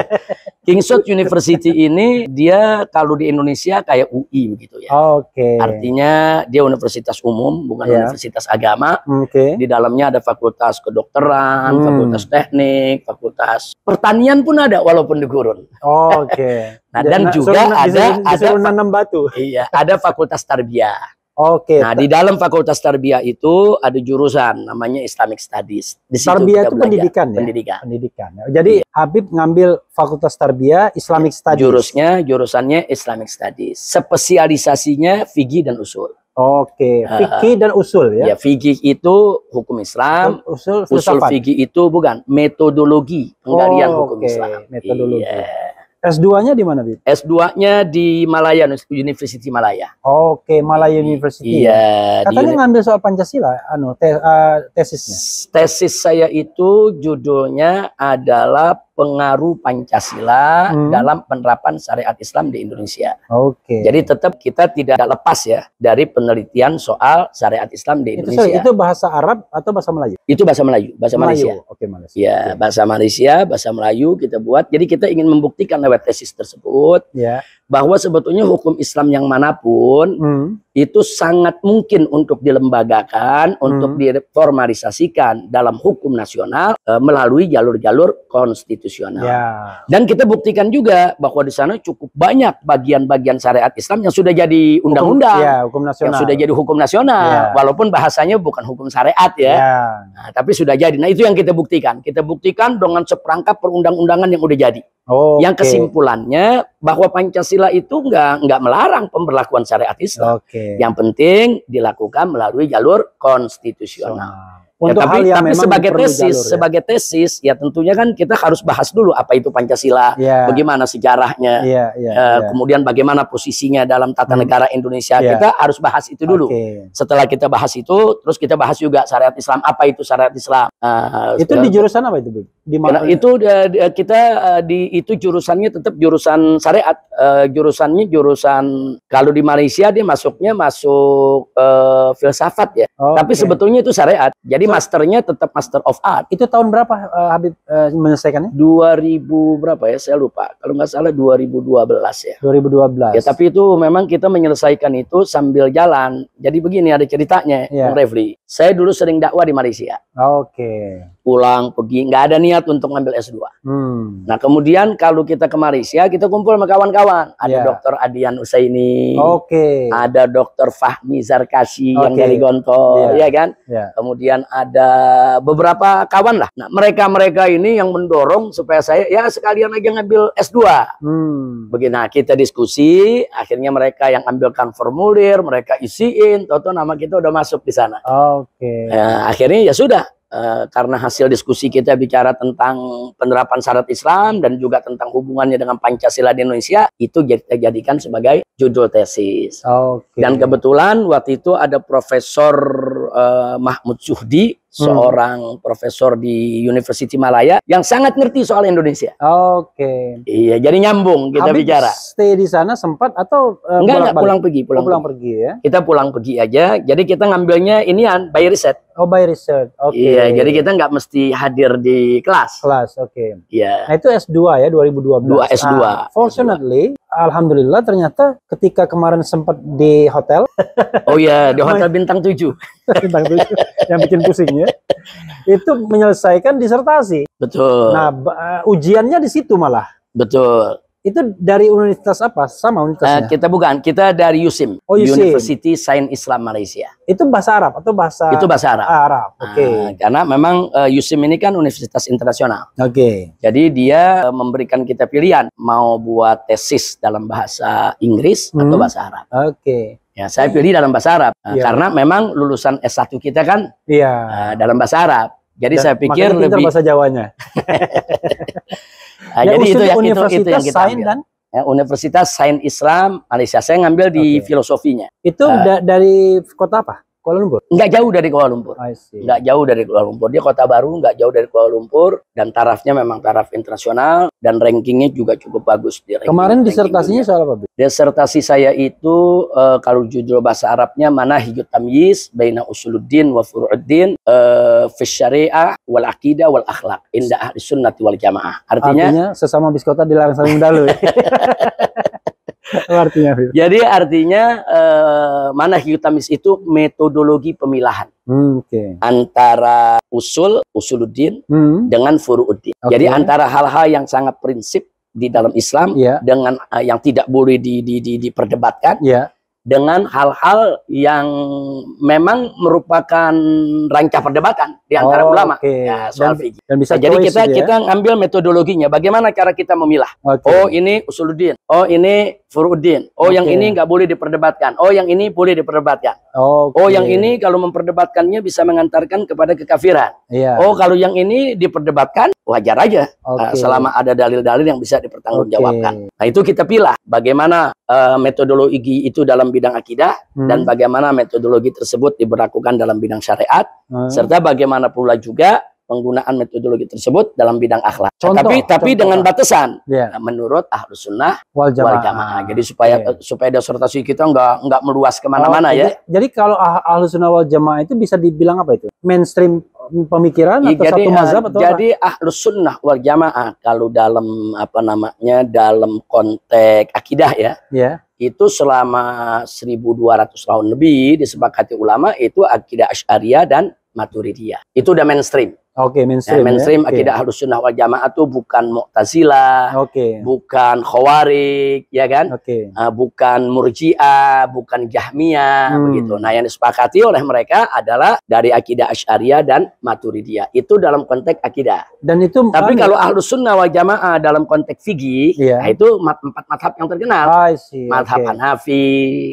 Kingsot University ini dia kalau di Indonesia kayak UI begitu ya. Oke. Artinya dia universitas umum, bukan yeah. universitas agama. Oke. Di dalamnya ada fakultas kedokteran, hmm. fakultas teknik, fakultas pertanian pun ada walaupun di gurun. Oke. nah, dan juga ada ada menanam batu. Iya, ada fakultas tarbiyah. Oke. Okay. Nah, di dalam Fakultas Tarbiyah itu ada jurusan namanya Islamic Studies. Di Tarbiyah itu pendidikan ya. Pendidikan. Pendidikan. Ya. Jadi iya. Habib ngambil Fakultas Tarbiyah Islamic ya, Studies. Jurusnya, jurusannya Islamic Studies. Spesialisasinya fikih dan usul. Oke, okay. fikih dan usul ya. Ya, fikih itu hukum Islam, usul, usul, usul fikih itu bukan metodologi penggalian oh, hukum okay. Islam. Metodologi. Yeah. S2-nya di mana, Bib? S2-nya di Malaya, University Malaya. Oke, Malaya University. Iya. Katanya di... ngambil soal Pancasila, anu, te uh, tesisnya. Tesis saya itu judulnya adalah pengaruh Pancasila hmm. dalam penerapan syariat Islam di Indonesia. Oke. Okay. Jadi tetap kita tidak lepas ya dari penelitian soal syariat Islam di Indonesia. Itu, sorry, itu bahasa Arab atau bahasa Melayu? Itu bahasa Melayu, bahasa Melayu. Malaysia. Oke, okay, Malaysia. Ya, okay. bahasa Malaysia, bahasa Melayu kita buat. Jadi kita ingin membuktikan lewat tesis tersebut ya. Yeah. bahwa sebetulnya hukum Islam yang manapun hmm itu sangat mungkin untuk dilembagakan, hmm. untuk diformalisasikan dalam hukum nasional e, melalui jalur-jalur konstitusional. Yeah. Dan kita buktikan juga bahwa di sana cukup banyak bagian-bagian syariat Islam yang sudah jadi undang-undang, yeah, hukum yang sudah jadi hukum nasional, yeah. walaupun bahasanya bukan hukum syariat ya, yeah. nah, tapi sudah jadi. Nah itu yang kita buktikan, kita buktikan dengan seperangkat perundang-undangan yang udah jadi. Oh, yang okay. kesimpulannya bahwa Pancasila itu enggak enggak melarang pemberlakuan syariat Islam. Okay. Yang penting dilakukan melalui jalur konstitusional. So. Ya, Untuk ya, tapi, hal yang tapi sebagai tesis, jalur, ya? sebagai tesis ya tentunya kan kita harus bahas dulu apa itu Pancasila, ya. bagaimana sejarahnya, ya, ya, uh, ya. kemudian bagaimana posisinya dalam tata hmm. negara Indonesia. Ya. Kita harus bahas itu dulu. Okay. Setelah kita bahas itu, terus kita bahas juga syariat Islam apa itu syariat Islam. Uh, itu di jurusan apa itu, Bu? Di ya, mana? Ya? Itu uh, kita uh, di itu jurusannya tetap jurusan syariat, uh, jurusannya jurusan kalau di Malaysia dia masuknya masuk uh, filsafat ya. Oh, tapi sebetulnya itu syariat. Jadi masternya tetap Master of Art. Itu tahun berapa uh, Habib uh, menyelesaikannya? 2000 berapa ya? Saya lupa. Kalau nggak salah 2012 ya. 2012. Ya, tapi itu memang kita menyelesaikan itu sambil jalan. Jadi begini ada ceritanya, yeah. Refli. Saya dulu sering dakwah di Malaysia. Oke. Okay. Pulang pergi, nggak ada niat untuk ngambil S2. Hmm. Nah kemudian kalau kita ke Malaysia, kita kumpul sama kawan-kawan. Ada yeah. Dokter Adian Usaini. Oke. Okay. Ada Dokter Fahmi Zarkasi okay. yang dari Gontor, yeah. Iya kan? ya kan? Yeah. Kemudian ada beberapa kawan lah. Nah mereka-mereka ini yang mendorong supaya saya ya sekalian aja ngambil S2. Hmm. Begini, nah, kita diskusi. Akhirnya mereka yang ambilkan formulir, mereka isiin. Toto nama kita udah masuk di sana. Oh. Oke. Okay. Ya, eh, akhirnya ya sudah uh, karena hasil diskusi kita bicara tentang penerapan syarat Islam dan juga tentang hubungannya dengan Pancasila di Indonesia itu kita jadikan sebagai judul tesis. Okay. Dan kebetulan waktu itu ada Profesor uh, Mahmud Syuhdi. Hmm. seorang hmm. profesor di University Malaya yang sangat ngerti soal Indonesia. Oke. Okay. Iya, jadi nyambung kita Habis bicara. Stay di sana sempat atau uh, enggak enggak pulang pergi, pulang, oh, pulang pergi. pergi ya. Kita pulang pergi aja. Jadi kita ngambilnya ini an by riset. Oh, by riset. Oke. Okay. Iya, jadi kita nggak mesti hadir di kelas. Kelas, oke. Okay. Iya. Nah, itu S2 ya 2012. 2 S2. Nah, fortunately alhamdulillah ternyata ketika kemarin sempat di hotel. Oh iya, di hotel bintang 7. bintang 7 yang bikin pusing ya. Itu menyelesaikan disertasi. Betul. Nah, eh, ujiannya di situ malah. Betul. Itu dari universitas apa? Sama universitasnya? Uh, kita bukan, kita dari USIM, oh, USIM. University Science Islam Malaysia. Itu bahasa Arab atau bahasa? Itu bahasa Arab. Ah, Arab, ah, oke. Okay. Uh, karena memang uh, eh, USIM ini kan universitas internasional. Oke. Okay. Jadi dia uh, memberikan kita pilihan mau buat tesis dalam bahasa Inggris hmm. atau bahasa Arab. Oke. Okay. Ya, saya pilih dalam bahasa Arab uh, karena memang lulusan S1 kita kan yeah. Iya. uh, dalam bahasa Arab. Jadi Dan saya pikir lebih bahasa Jawanya. ya, jadi itu yang itu, itu yang kita ambil. Dan ya, Universitas Sains Islam Malaysia. Saya ngambil di okay. filosofinya. Itu uh, dari kota apa? Kuala Lumpur? Enggak jauh dari Kuala Lumpur. Enggak jauh dari Kuala Lumpur. Dia kota baru, enggak jauh dari Kuala Lumpur. Dan tarafnya memang taraf internasional. Dan rankingnya juga cukup bagus. Di ranking, Kemarin disertasinya soal apa? Disertasi saya itu, uh, kalau judul bahasa Arabnya, mana hijut tamyiz, baina usuluddin wa furuddin, uh, eh, syariah, wal akidah, wal akhlak, indah ahli sunnati wal jamaah. Artinya, Artinya sesama biskota dilarang saling dalu. Ya? artinya Jadi artinya eh, mana hiutamis itu metodologi pemilahan hmm, okay. antara usul usuluddin hmm. dengan furuuddin. Okay. Jadi antara hal-hal yang sangat prinsip di dalam Islam yeah. dengan eh, yang tidak boleh di, di, di, diperdebatkan. Yeah dengan hal-hal yang memang merupakan rancah perdebatan di antara oh, ulama okay. ya, soal dan, Dan bisa nah, jadi kita gitu ya? kita ngambil metodologinya, bagaimana cara kita memilah. Okay. Oh ini usuluddin, oh ini Furuddin. Oh, okay. yang ini nggak boleh diperdebatkan. Oh, yang ini boleh diperdebatkan. Okay. Oh, yang ini kalau memperdebatkannya bisa mengantarkan kepada kekafiran. Yeah. Oh, kalau yang ini diperdebatkan wajar aja ah, okay. uh, selama ada dalil-dalil yang bisa dipertanggungjawabkan. Okay. Nah, itu kita pilih bagaimana uh, metodologi itu dalam bidang akidah hmm. dan bagaimana metodologi tersebut diberlakukan dalam bidang syariat hmm. serta bagaimana pula juga penggunaan metodologi tersebut dalam bidang akhlak. Contoh, tapi tapi dengan batasan. Yeah. Iya. menurut ahlu sunnah wal jamaah. Wal jamaah. Jadi supaya yeah. supaya disertasi kita nggak nggak meluas kemana-mana oh, ya. Jadi, jadi kalau ah, ahlu sunnah wal jamaah itu bisa dibilang apa itu? Mainstream hmm, pemikiran ya, atau jadi, satu ah, mazhab atau jadi apa? ahlu sunnah wal jamaah kalau dalam apa namanya dalam konteks akidah ya. Yeah itu selama 1200 tahun lebih disepakati ulama itu akidah Asy'ariyah dan Maturidiyah. Itu udah mainstream. Oke, okay, mainstream. Ya, ya. mainstream ya? akidah okay. harus sunnah wal jamaah itu bukan Mu'tazila, okay. bukan Khawarij, ya kan? Okay. Uh, bukan Murji'ah, bukan Jahmiyah, hmm. begitu. Nah, yang disepakati oleh mereka adalah dari akidah Asy'ariyah dan Maturidiyah. Itu dalam konteks akidah. Dan itu Tapi kalau Ahlus Sunnah wal Jamaah dalam konteks fikih, yeah. nah itu empat madhab yang terkenal. Ah, madhab okay. Hanafi,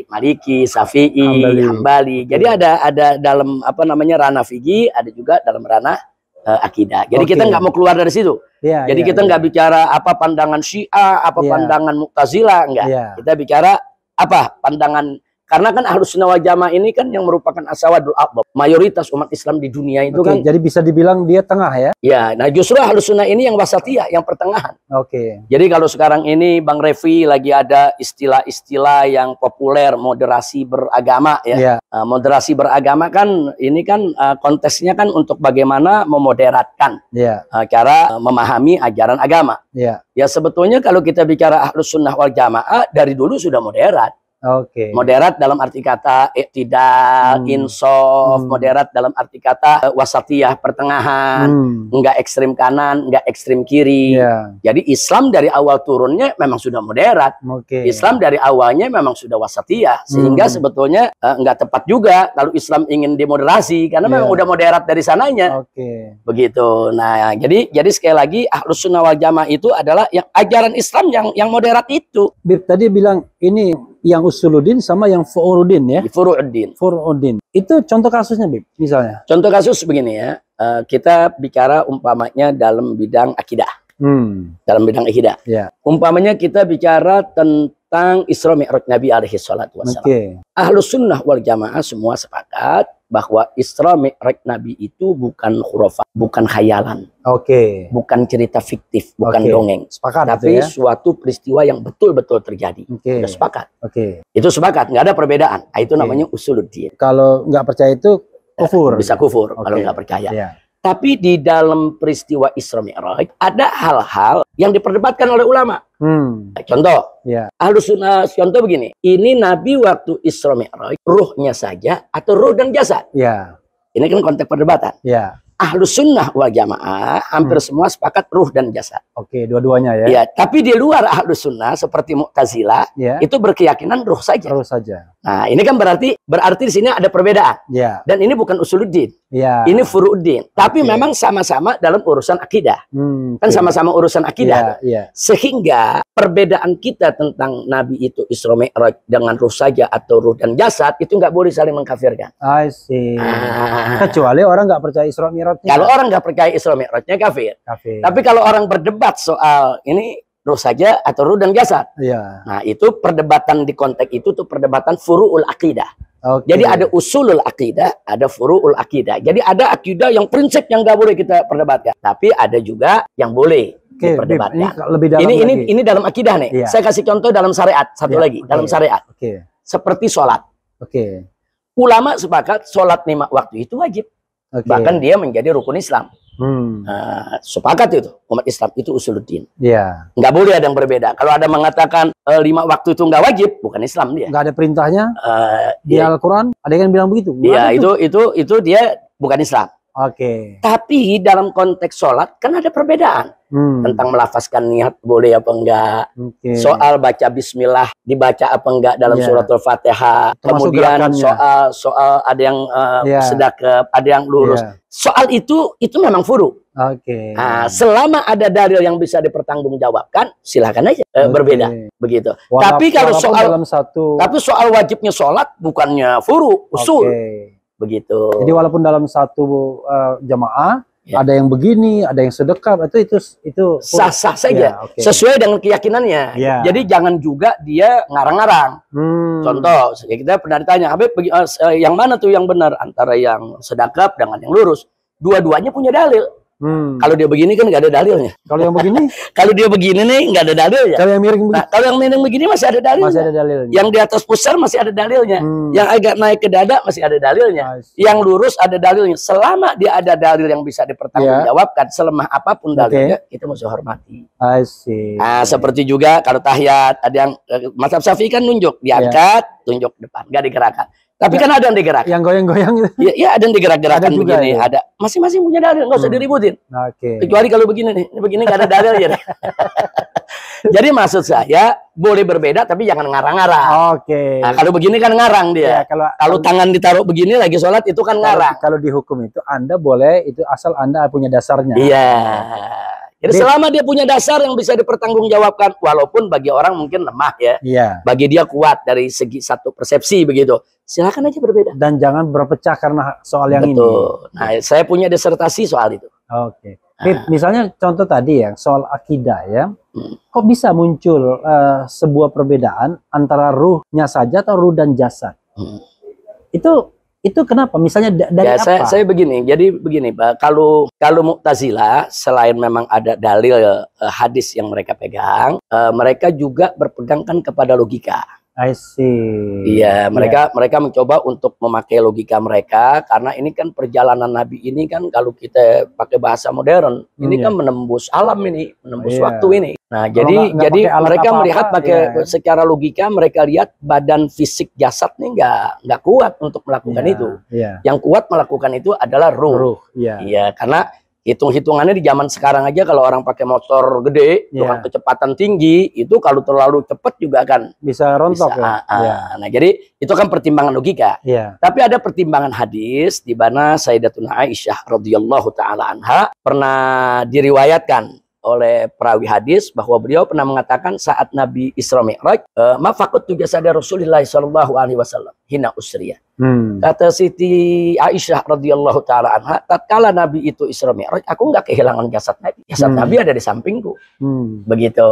Maliki, Syafi'i, Hambali. Hambali. Jadi yeah. ada ada dalam apa namanya ranah fikih, ada juga dalam ranah uh, akidah. Jadi okay. kita nggak mau keluar dari situ. Yeah, Jadi yeah, kita nggak yeah. bicara apa pandangan Syiah, apa yeah. pandangan Mu'tazilah, enggak. Yeah. Kita bicara apa pandangan karena kan ahlus Sunnah Jamaah ini kan yang merupakan asawadul akbab. Mayoritas umat Islam di dunia itu okay, kan. Jadi bisa dibilang dia tengah ya? Ya, nah justru ahlus Sunnah ini yang wasatiyah, yang pertengahan. Oke. Jadi kalau sekarang ini Bang Revi lagi ada istilah-istilah yang populer, moderasi beragama ya. Yeah. Iya. Uh, moderasi beragama kan ini kan uh, eh, kontesnya kan untuk bagaimana memoderatkan yeah. Iya. uh, cara uh, memahami ajaran agama. Yeah. Ya sebetulnya kalau kita bicara ahlus sunnah wal jamaah dari dulu sudah moderat. Oke. Okay. Moderat dalam arti kata eh, tidak hmm. insof, hmm. moderat dalam arti kata eh, wasatiyah pertengahan, hmm. enggak ekstrem kanan, enggak ekstrem kiri. Yeah. Jadi Islam dari awal turunnya memang sudah moderat. Okay. Islam dari awalnya memang sudah wasatiyah, hmm. sehingga hmm. sebetulnya eh, enggak tepat juga kalau Islam ingin dimoderasi karena yeah. memang iya. udah moderat dari sananya. Oke. Okay. Begitu. Nah, jadi jadi sekali lagi ahlus sunnah wal jamaah itu adalah yang ajaran Islam yang yang moderat itu. Bir tadi bilang ini yang usuludin sama yang furudin ya. Furudin. Furudin. Itu contoh kasusnya, Bib, misalnya. Contoh kasus begini ya. Eh, kita bicara umpamanya dalam bidang akidah. Hmm. Dalam bidang akidah. Ya. Umpamanya kita bicara tentang Isra Mi'raj Nabi alaihi salatu wasallam. Okay. Ahlus sunnah wal jamaah semua sepakat bahwa Isra Mi'raj Nabi itu bukan khurafa, bukan khayalan. Oke. Okay. Bukan cerita fiktif, bukan okay. dongeng. Sepakat Tapi ya? suatu peristiwa yang betul-betul terjadi. Oke. Okay. sepakat. Oke. Okay. Itu sepakat, nggak ada perbedaan. Ah, itu okay. namanya usuluddin. Kalau nggak percaya itu kufur. Bisa kufur okay. kalau nggak percaya. Yeah. Tapi di dalam peristiwa Isra Mi'raj ada hal-hal yang diperdebatkan oleh ulama. Hmm. Contoh, ya. sunnah contoh begini. Ini Nabi waktu Isra Mi'raj ruhnya saja atau ruh dan jasad. Ya. Ini kan konteks perdebatan. Ya. Ahlu sunnah wal jamaah hampir hmm. semua sepakat ruh dan jasad. Oke, dua-duanya ya. Ya, tapi di luar ahlu sunnah seperti Mu'tazila ya. itu berkeyakinan ruh saja. Ruh saja. Nah, ini kan berarti berarti di sini ada perbedaan. Ya. Dan ini bukan usuluddin. Ya. Ini furuddin, tapi okay. memang sama-sama dalam urusan akidah. Hmm, kan sama-sama urusan akidah. Ya, ya. Sehingga perbedaan kita tentang Nabi itu Isra Mi'raj dengan ruh saja atau ruh dan jasad itu nggak boleh saling mengkafirkan. I see. Ah. Kecuali orang nggak percaya Isra Mi'rajnya. Kalau orang nggak percaya Isra Mi'rajnya kafir. kafir. Tapi kalau orang berdebat soal ini ruh saja atau ruh dan jasad. Ya. Nah, itu perdebatan di konteks itu tuh perdebatan furu'ul akidah. Okay. Jadi ada usulul akidah, ada furuul akidah. Jadi ada akidah yang prinsip yang nggak boleh kita perdebatkan, tapi ada juga yang boleh okay, diperdebatkan. Ini lebih dalam ini, ini ini dalam akidah nih. Yeah. Saya kasih contoh dalam syariat satu yeah, lagi, okay. dalam syariat. Okay. Seperti sholat. Oke. Okay. Ulama sepakat sholat lima waktu itu wajib. Okay. Bahkan dia menjadi rukun Islam. Hmm. Nah, sepakat itu umat Islam itu usuluddin. Iya. Yeah. Nggak boleh ada yang berbeda. Kalau ada mengatakan e, lima waktu itu nggak wajib, bukan Islam dia. Nggak ada perintahnya. Uh, di iya. Al-Quran ada yang bilang begitu. Iya, itu itu itu dia bukan Islam. Oke. Okay. Tapi dalam konteks sholat kan ada perbedaan hmm. tentang melafazkan niat boleh apa enggak. Okay. Soal baca Bismillah dibaca apa enggak dalam yeah. suratul Fatihah. Kemudian soal soal ada yang uh, eh, yeah. sedekap, ada yang lurus. Yeah. Soal itu itu memang furu. Oke. Okay. Nah, selama ada dalil yang bisa dipertanggungjawabkan, silakan aja eh, okay. berbeda begitu. Walaupun, tapi kalau soal satu... tapi soal wajibnya sholat bukannya furu usul. Okay begitu. Jadi walaupun dalam satu uh, jamaah ya. ada yang begini, ada yang sedekap, itu itu itu sah-sah saja ya, okay. sesuai dengan keyakinannya. Ya. Jadi jangan juga dia ngarang-ngarang. Hmm. Contoh, kita pernah ditanya, "Habib, eh, eh, yang mana tuh yang benar antara yang sedekap dengan yang lurus?" Dua-duanya punya dalil. Hmm. Kalau dia begini kan nggak ada dalilnya. Kalau yang begini? kalau dia begini nih nggak ada dalilnya. Kalau yang miring begini? Nah, kalau yang miring begini masih ada dalilnya. Masih ada dalilnya. Yang di atas pusar masih ada dalilnya. Hmm. Yang agak naik ke dada masih ada dalilnya. Yang lurus ada dalilnya. Selama dia ada dalil yang bisa dipertanggungjawabkan, yeah. selemah apapun dalilnya, okay. kita mesti hormati. I see. Nah, seperti juga kalau tahiyat ada yang eh, Mas Syafi'i kan nunjuk, diangkat, yeah. tunjuk depan, nggak digerakkan. Tapi ya. kan ada yang digerak. Yang goyang-goyang. Iya, ya, ada yang digerak-gerakan begini. Ya? Ada. Masing-masing punya dalil, nggak usah hmm. diributin. Oke. Okay. Kecuali kalau begini nih, begini nggak ada dalil ya. Jadi maksud saya boleh berbeda tapi jangan ngarang-ngarang. Oke. Okay. Nah, kalau begini kan ngarang dia. Ya, kalau, kalau tangan ditaruh begini lagi sholat itu kan ngarang. Kalau dihukum itu Anda boleh itu asal Anda punya dasarnya. Iya. Jadi selama dia punya dasar yang bisa dipertanggungjawabkan, walaupun bagi orang mungkin lemah ya, Iya. bagi dia kuat dari segi satu persepsi begitu. Silakan aja berbeda. Dan jangan berpecah karena soal yang Betul. ini. Nah, saya punya disertasi soal itu. Oke. Okay. Nah. misalnya contoh tadi ya soal akidah ya, hmm. kok bisa muncul uh, sebuah perbedaan antara ruhnya saja atau ruh dan jasad? Hmm. Itu itu kenapa? Misalnya dari ya, apa? Saya, saya begini, jadi begini Pak, kalau kalau Mu'tazila selain memang ada dalil uh, hadis yang mereka pegang, uh, mereka juga berpegangkan kepada logika. I see. Iya, iya. mereka yeah. mereka mencoba untuk memakai logika mereka karena ini kan perjalanan Nabi ini kan kalau kita pakai bahasa modern, mm, ini yeah. Hmm, kan iya. menembus alam ini, menembus yeah. waktu ini. Nah, kalau jadi gak, jadi mereka apa -apa, melihat pakai yeah. secara logika mereka lihat badan fisik jasad nih nggak nggak kuat untuk melakukan yeah. itu. Yeah. Yang kuat melakukan itu adalah ruh. Iya, yeah. karena hitung-hitungannya di zaman sekarang aja kalau orang pakai motor gede yeah. dengan kecepatan tinggi itu kalau terlalu cepat juga akan bisa rontok bisa, ya. Uh, yeah. Ah. Iya. Nah, jadi itu kan pertimbangan logika. Yeah. Tapi ada pertimbangan hadis di mana Sayyidatuna Aisyah radhiyallahu taala anha pernah diriwayatkan oleh perawi hadis bahwa beliau pernah mengatakan saat Nabi Isra Mi'raj, eh, ma faqattu jasada Rasulillah sallallahu alaihi wasallam hina usriya. Hmm. Kata Siti Aisyah radhiyallahu taala anha, tatkala Nabi itu Isra Mi'raj, aku enggak kehilangan jasad Nabi. Jasad hmm. Nabi ada di sampingku. Hmm. Begitu.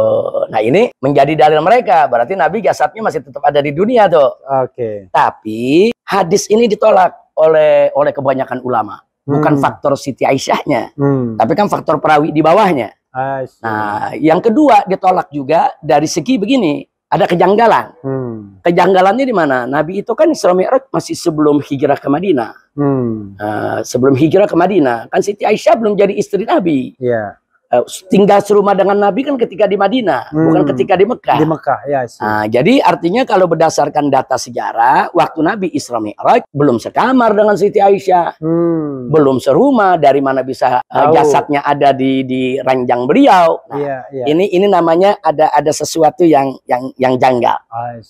Nah, ini menjadi dalil mereka, berarti Nabi jasadnya masih tetap ada di dunia tuh. Oke. Okay. Tapi hadis ini ditolak oleh oleh kebanyakan ulama. Bukan hmm. faktor Siti Aisyahnya, hmm. tapi kan faktor perawi di bawahnya. Ah, nah, yang kedua ditolak juga dari segi begini, ada kejanggalan. Hmm. Kejanggalannya di mana? Nabi itu kan Isra Mi'raj masih sebelum hijrah ke Madinah. Hmm. Uh, sebelum hijrah ke Madinah, kan Siti Aisyah belum jadi istri Nabi. Yeah. Eh, tinggal serumah dengan Nabi kan ketika di Madinah, hmm. bukan ketika di Mekah. Di Mekah, ya. Yes. Nah, jadi artinya kalau berdasarkan data sejarah, waktu Nabi Isra Mi'raj belum sekamar dengan Siti Aisyah. Hmm. Belum serumah, dari mana bisa oh. jasadnya ada di di ranjang beliau. Nah, yeah, yeah. ini ini namanya ada ada sesuatu yang yang yang janggal.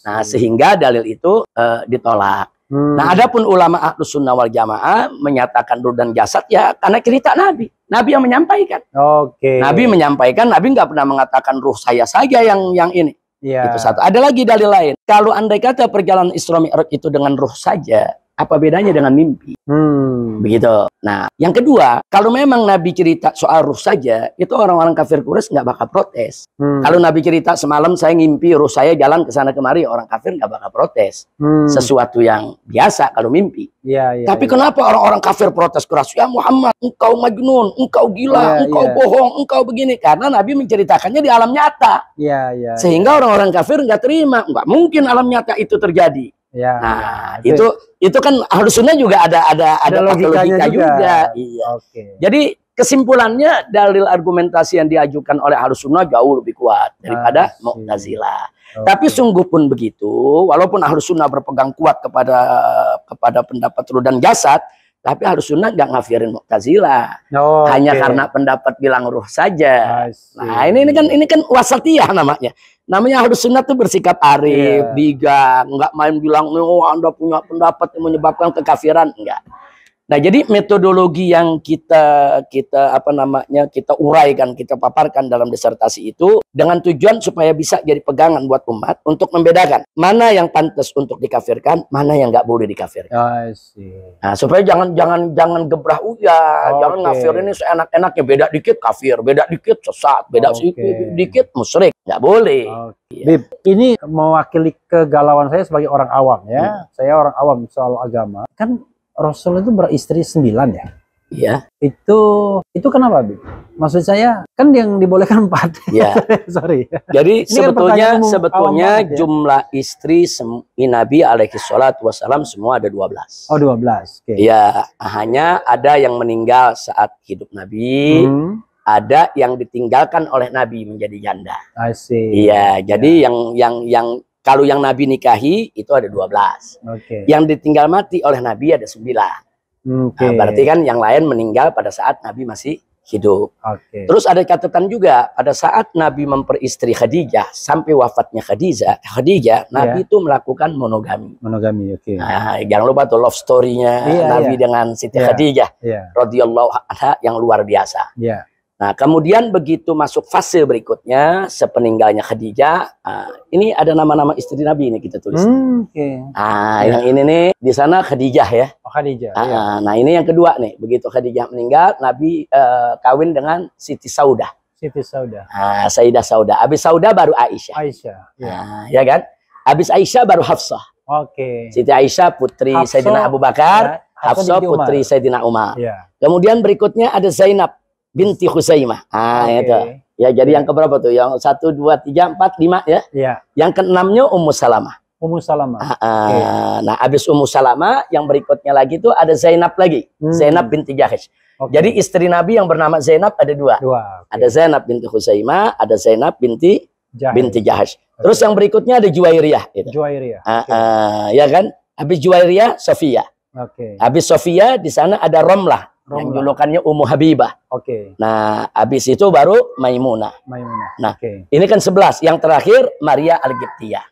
Nah, sehingga dalil itu uh, ditolak. Hmm. Nah, adapun ulama ahlus sunnah wal jamaah menyatakan ruh dan jasad ya karena cerita Nabi. Nabi yang menyampaikan. Oke. Okay. Nabi menyampaikan, Nabi nggak pernah mengatakan ruh saya saja yang yang ini. Yeah. Itu satu. Ada lagi dalil lain. Kalau andai kata perjalanan Isra Mi'raj itu dengan ruh saja, apa bedanya dengan mimpi? Hmm. Begitu. Nah, yang kedua, kalau memang Nabi cerita soal ruh saja, itu orang-orang kafir Quraisy nggak bakal protes. Hmm. Kalau Nabi cerita semalam saya ngimpi ruh saya jalan ke sana kemari, orang kafir nggak bakal protes. Hmm. Sesuatu yang biasa kalau mimpi. Ya, ya, Tapi ya. kenapa orang-orang kafir protes keras? Ya Muhammad, engkau majnun, engkau gila, ya, engkau ya. bohong, engkau begini. Karena Nabi menceritakannya di alam nyata. Ya, ya, Sehingga iya. orang-orang ya. kafir nggak terima. Nggak mungkin alam nyata itu terjadi. Ya, nah, ya, itu itu kan harus sunnah juga ada ada ada, logika juga. juga. Iya. Okay. Jadi kesimpulannya dalil argumentasi yang diajukan oleh harus sunnah jauh lebih kuat daripada ah, Mu'tazilah. Okay. Tapi sungguh pun begitu, walaupun harus sunnah berpegang kuat kepada kepada pendapat ruh dan jasad, tapi harus sunnah gak ngafirin Mu'tazila. Oh, Hanya okay. karena pendapat bilang ruh saja. Nah, ini ini kan ini kan wasatiyah namanya. Namanya harus sunnah tuh bersikap arif, yeah. bijak, nggak main bilang oh Anda punya pendapat yang menyebabkan kekafiran, enggak. Nah, jadi metodologi yang kita kita apa namanya kita uraikan, kita paparkan dalam disertasi itu dengan tujuan supaya bisa jadi pegangan buat umat untuk membedakan mana yang pantas untuk dikafirkan, mana yang nggak boleh dikafirkan. Oh, nah, supaya jangan jangan jangan gebrah uya, okay. Oh, jangan ngafir ini seenak-enaknya beda dikit kafir, beda dikit sesat, beda oh, okay. sedikit, dikit musyrik, nggak boleh. Oh, okay. Ya. Bip, ini mewakili kegalauan saya sebagai orang awam ya. Hmm. Saya orang awam soal agama. Kan Rasul itu beristri sembilan ya? Iya. Itu itu kenapa, Bi? Maksud saya kan yang dibolehkan empat. Iya. Sorry. Jadi Ini sebetulnya kan sebetulnya ya. jumlah ya? istri Nabi alaihi salat wasalam semua ada dua belas. Oh, 12. Oke. Iya, hanya ada yang meninggal saat hidup Nabi. Hmm. Ada yang ditinggalkan oleh Nabi menjadi janda. Iya, jadi ya. yang yang yang kalau yang Nabi nikahi itu ada 12. Okay. Yang ditinggal mati oleh Nabi ada 9. Okay. Nah, berarti kan yang lain meninggal pada saat Nabi masih hidup. Okay. Terus ada catatan juga pada saat Nabi memperistri Khadijah sampai wafatnya Khadijah, Khadijah iya. Nabi yeah. itu melakukan monogami. Monogami, oke. Okay. Nah, jangan lupa tuh love story-nya yeah, Nabi yeah. dengan Siti yeah. Khadijah yeah. radhiyallahu anha yang luar biasa. Yeah. Nah, kemudian begitu masuk fase berikutnya, sepeninggalnya Khadijah, nah, ini ada nama-nama istri Nabi ini kita tulis. Hmm, okay. Ah, ya. yang ini nih di sana Khadijah ya. Oh, Khadijah. Nah, ya. Nah, ini yang kedua nih. Begitu Khadijah meninggal, Nabi uh, kawin dengan Siti Saudah. Siti Saudah. Ah, Saidah Saudah. Abis Saudah baru Aisyah. Aisyah. Ya. Ah, ya kan? Abis Aisyah baru Hafsah. Oke. Okay. Siti Aisyah putri Hafsah, Sayyidina Abu Bakar, ya, Hafsah putri Sayyidina Umar. Ya. Kemudian berikutnya ada Zainab binti Husaimah. Ah, okay. Ya itu. Ya, jadi ya. yang keberapa tuh? Yang satu, dua, tiga, empat, lima ya. Yeah. Yang keenamnya Ummu salama. Ummu salama. Ah, ah. okay. Nah, habis Ummu salama, yang berikutnya lagi tuh ada Zainab lagi. Hmm. Zainab binti Jahish. Okay. Jadi istri Nabi yang bernama Zainab ada dua. dua okay. Ada Zainab binti Husaimah, ada Zainab binti Jahash. binti Jahash. Okay. Terus yang berikutnya ada Juwairiyah. Gitu. Juwairiyah. Ah, okay. ah, ya kan? Habis Juwairiyah, Sofia. Oke. Okay. Habis Sofia di sana ada Romlah. Romla. yang julukannya Ummu Habibah. Oke. Okay. Nah, habis itu baru Maimunah. Maimunah. Nah, okay. ini kan sebelas, Yang terakhir Maria Algiptia.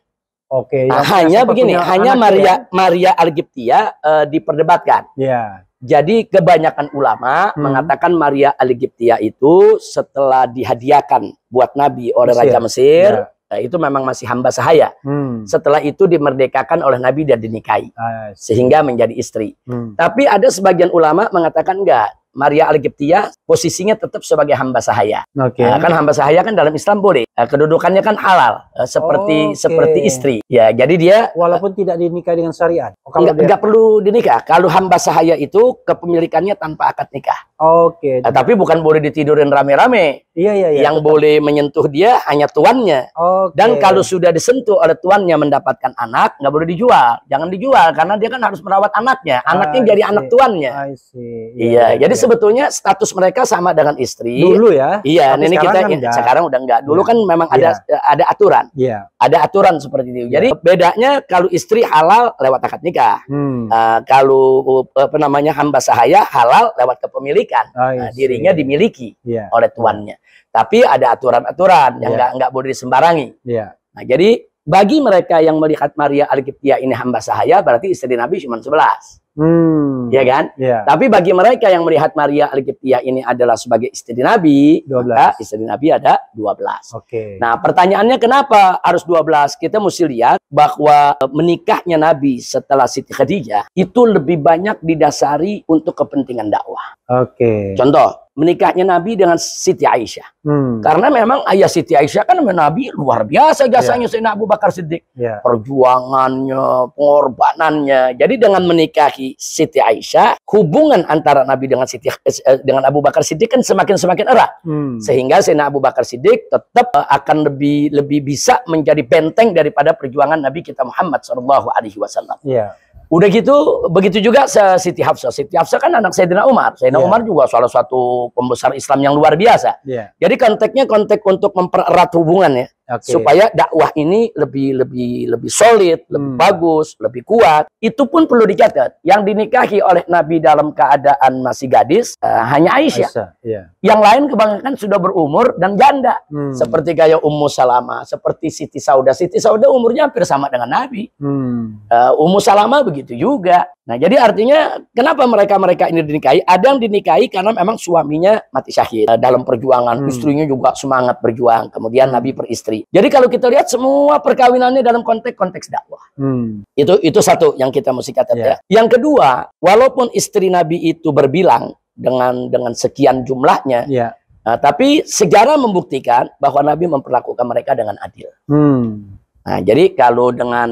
Oke. Okay, nah, hanya begini, hanya Maria ya? Maria Algiptia uh, eh, diperdebatkan. Iya. Yeah. Jadi kebanyakan ulama hmm. mengatakan Maria Algiptia itu setelah dihadiahkan buat Nabi oleh Mesir. Raja Mesir, yeah. Eh, itu memang masih hamba sahaya. Hmm. Setelah itu dimerdekakan oleh Nabi dan dinikahi, ah, iya, iya. sehingga menjadi istri. Hmm. Tapi ada sebagian ulama mengatakan enggak. Maria Al-Giptia posisinya tetap sebagai hamba sahaya. Okay. Nah, kan hamba sahaya kan dalam Islam boleh. Eh, kedudukannya kan halal eh, seperti okay. seperti istri. Ya, jadi dia walaupun uh, tidak dinikahi dengan syariat. Oh, enggak, dia... enggak perlu dinikah. Kalau hamba sahaya itu kepemilikannya tanpa akad nikah. Oke. Okay. Nah, eh, tapi bukan boleh ditidurin rame-rame. Iya iya. iya yang betul. boleh menyentuh dia hanya tuannya. Okay. Dan kalau sudah disentuh oleh tuannya mendapatkan anak, nggak boleh dijual. Jangan dijual karena dia kan harus merawat anaknya. Anaknya ah, jadi anak tuannya. I see. Iya. iya, iya jadi iya. sebetulnya status mereka sama dengan istri. Dulu ya. Iya. Tapi sekarang kita kan sekarang udah nggak. Dulu yeah. kan memang yeah. ada iya. ada aturan. Iya. Yeah. Ada aturan seperti itu. Iya. Jadi bedanya kalau istri halal lewat akad nikah. Hmm. Uh, kalau eh, apa namanya hamba sahaya halal lewat kepemilikan kepemilikan. Oh, ah, nah, dirinya dimiliki yeah. oleh tuannya. Tapi ada aturan-aturan yang iya. nggak yeah. boleh disembarangi. Yeah. Nah, jadi bagi mereka yang melihat Maria Alkitia ini hamba sahaya, berarti istri Nabi cuma sebelas Hmm. Ya kan? Yeah. Tapi bagi mereka yang melihat Maria Alkitia ini adalah sebagai istri Nabi, 12. maka istri Nabi ada 12. Oke. Okay. Nah, pertanyaannya kenapa harus dua belas Kita mesti lihat bahwa e, menikahnya Nabi setelah Siti Khadijah itu lebih banyak didasari untuk kepentingan dakwah. Oke. Okay. Contoh, menikahnya Nabi dengan Siti Aisyah. Hmm. Karena memang ayah Siti Aisyah kan Nabi luar biasa jasanya yeah. Sayyidina Abu Bakar Siddiq. Yeah. Perjuangannya, pengorbanannya. Jadi dengan menikahi Siti Aisyah, hubungan antara Nabi dengan Siti eh, dengan Abu Bakar Siddiq kan semakin semakin erat. Hmm. Sehingga Sayyidina Abu Bakar Siddiq tetap eh, akan lebih lebih bisa menjadi benteng daripada perjuangan Nabi kita Muhammad Shallallahu alaihi wasallam. Yeah. Udah gitu, begitu juga Siti Hafsah. Siti Hafsah kan anak Sayyidina Umar. Sayyidina yeah. Umar juga salah satu pembesar Islam yang luar biasa. Yeah. Jadi konteknya kontek untuk mempererat hubungan ya okay. supaya dakwah ini lebih lebih lebih solid, hmm. lebih bagus, lebih kuat. Itu pun perlu dicatat. Yang dinikahi oleh Nabi dalam keadaan masih gadis uh, hanya Aisyah. Aisyah yeah. Yang lain kebanyakan sudah berumur dan janda. Hmm. Seperti gaya Ummu Salama, seperti Siti Sauda. Siti Sauda umurnya hampir sama dengan Nabi. Hmm. Uh, Ummu Salama begitu juga. Nah, jadi artinya kenapa mereka-mereka ini dinikahi? Ada yang dinikahi karena memang suaminya mati syahid eh, dalam perjuangan, hmm. istrinya juga semangat berjuang, kemudian hmm. Nabi peristri. Jadi kalau kita lihat semua perkawinannya dalam konteks konteks dakwah. Hmm. Itu itu satu yang kita mesti katakan. Yeah. Ya. Yang kedua, walaupun istri Nabi itu berbilang dengan dengan sekian jumlahnya, yeah. Ya. nah, tapi sejarah membuktikan bahwa Nabi memperlakukan mereka dengan adil. Hmm. Nah, jadi kalau dengan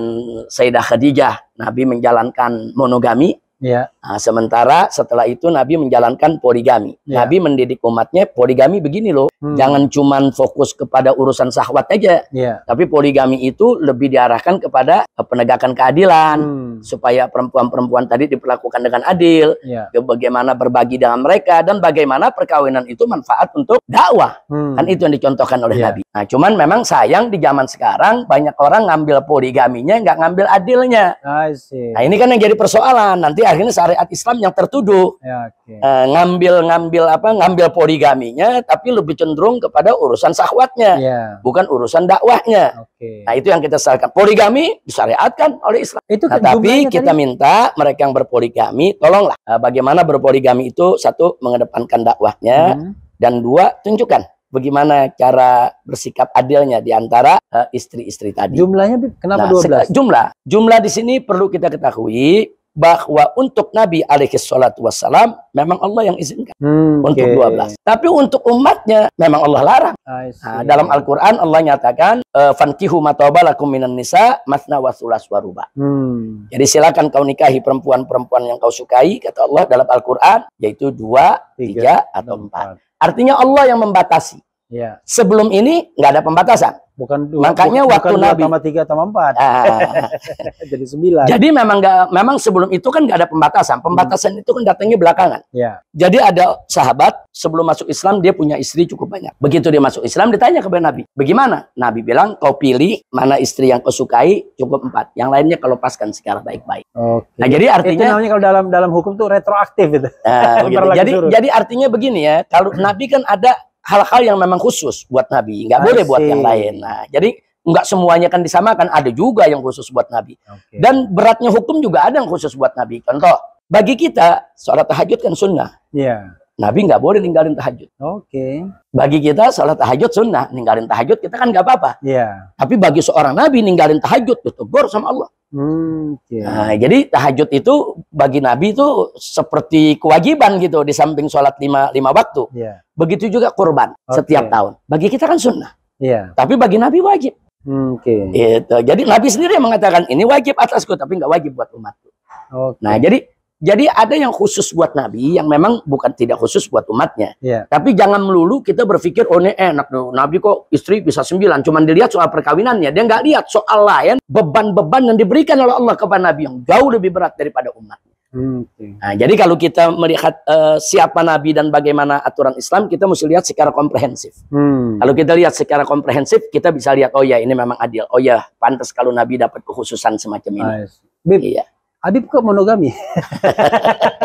Sayyidah Khadijah, Nabi menjalankan monogami, Ya. Nah, sementara setelah itu Nabi menjalankan poligami. Ya. Nabi mendidik umatnya poligami begini loh, hmm. jangan cuman fokus kepada urusan sahwat aja, ya. tapi poligami itu lebih diarahkan kepada penegakan keadilan hmm. supaya perempuan-perempuan tadi diperlakukan dengan adil, ya. bagaimana berbagi dengan mereka dan bagaimana perkawinan itu manfaat untuk dakwah. Hmm. Kan itu yang dicontohkan oleh ya. Nabi. Nah, cuman memang sayang di zaman sekarang banyak orang ngambil poligaminya nggak ngambil adilnya. Nah, ini kan yang jadi persoalan nanti akhirnya syariat Islam yang tertuduh ya, okay. uh, eh, ngambil apa ngambil poligaminya tapi lebih cenderung kepada urusan sahwatnya ya. bukan urusan dakwahnya okay. nah itu yang kita sarankan poligami disyariatkan oleh Islam itu nah, kan tapi kita tadi... minta mereka yang berpoligami tolonglah uh, bagaimana berpoligami itu satu mengedepankan dakwahnya hmm. dan dua tunjukkan bagaimana cara bersikap adilnya di antara eh, istri-istri uh, tadi. Jumlahnya kenapa nah, 12? Jumlah. Jumlah di sini perlu kita ketahui bahwa untuk Nabi alaihi salatu wassalam memang Allah yang izinkan hmm, untuk okay. 12. Tapi untuk umatnya memang Allah larang. Nah, dalam Al-Qur'an Allah nyatakan eh, fankihu matabalakum minan nisa masna wa thulas wa ruba. Hmm. Jadi silakan kau nikahi perempuan-perempuan yang kau sukai kata Allah dalam Al-Qur'an yaitu dua, tiga, atau empat. Artinya Allah yang membatasi. Ya. Sebelum ini nggak ada pembatasan bukan dua, makanya bukan, waktu bukan Nabi tambah tiga tambah empat ah. jadi sembilan jadi memang nggak memang sebelum itu kan nggak ada pembatasan hmm. pembatasan hmm. itu kan datangnya belakangan ya. jadi ada sahabat sebelum masuk Islam dia punya istri cukup banyak begitu dia masuk Islam ditanya kepada Nabi bagaimana Nabi bilang kau pilih mana istri yang kau sukai cukup empat yang lainnya kau lepaskan secara baik-baik okay. nah jadi artinya itu namanya kalau dalam dalam hukum tuh retroaktif itu ah, jadi jadi artinya begini ya kalau Nabi kan ada hal-hal yang memang khusus buat Nabi, nggak boleh buat yang lain. Nah, jadi nggak semuanya kan disamakan, ada juga yang khusus buat Nabi. Okay. Dan beratnya hukum juga ada yang khusus buat Nabi. Contoh, bagi kita sholat tahajud kan sunnah. Yeah. Nabi nggak boleh ninggalin tahajud. Oke. Okay. Bagi kita sholat tahajud sunnah, ninggalin tahajud kita kan nggak apa-apa. Iya. Yeah. Tapi bagi seorang Nabi ninggalin tahajud itu tegur sama Allah. Hmm, Okay. nah, jadi tahajud itu bagi Nabi itu seperti kewajiban gitu di samping sholat lima, lima waktu. Yeah. Begitu juga kurban okay. setiap tahun. Bagi kita kan sunnah. Yeah. Tapi bagi Nabi wajib. Oke. Okay. Itu. Jadi Nabi sendiri yang mengatakan ini wajib atasku tapi nggak wajib buat umatku. Okay. Nah jadi jadi ada yang khusus buat Nabi, yang memang bukan tidak khusus buat umatnya. Yeah. Tapi jangan melulu kita berpikir, oh ini enak dong, Nabi kok istri bisa sembilan. Cuman dilihat soal perkawinannya, dia nggak lihat soal lain, beban-beban yang diberikan oleh Allah kepada Nabi yang jauh lebih berat daripada umatnya. Hmm. Nah, jadi kalau kita melihat uh, siapa Nabi dan bagaimana aturan Islam, kita mesti lihat secara komprehensif. Hmm. Kalau kita lihat secara komprehensif, kita bisa lihat, oh ya ini memang adil. Oh ya, pantas kalau Nabi dapat kekhususan semacam ini. Nice. Ah, iya. Habib kok monogami?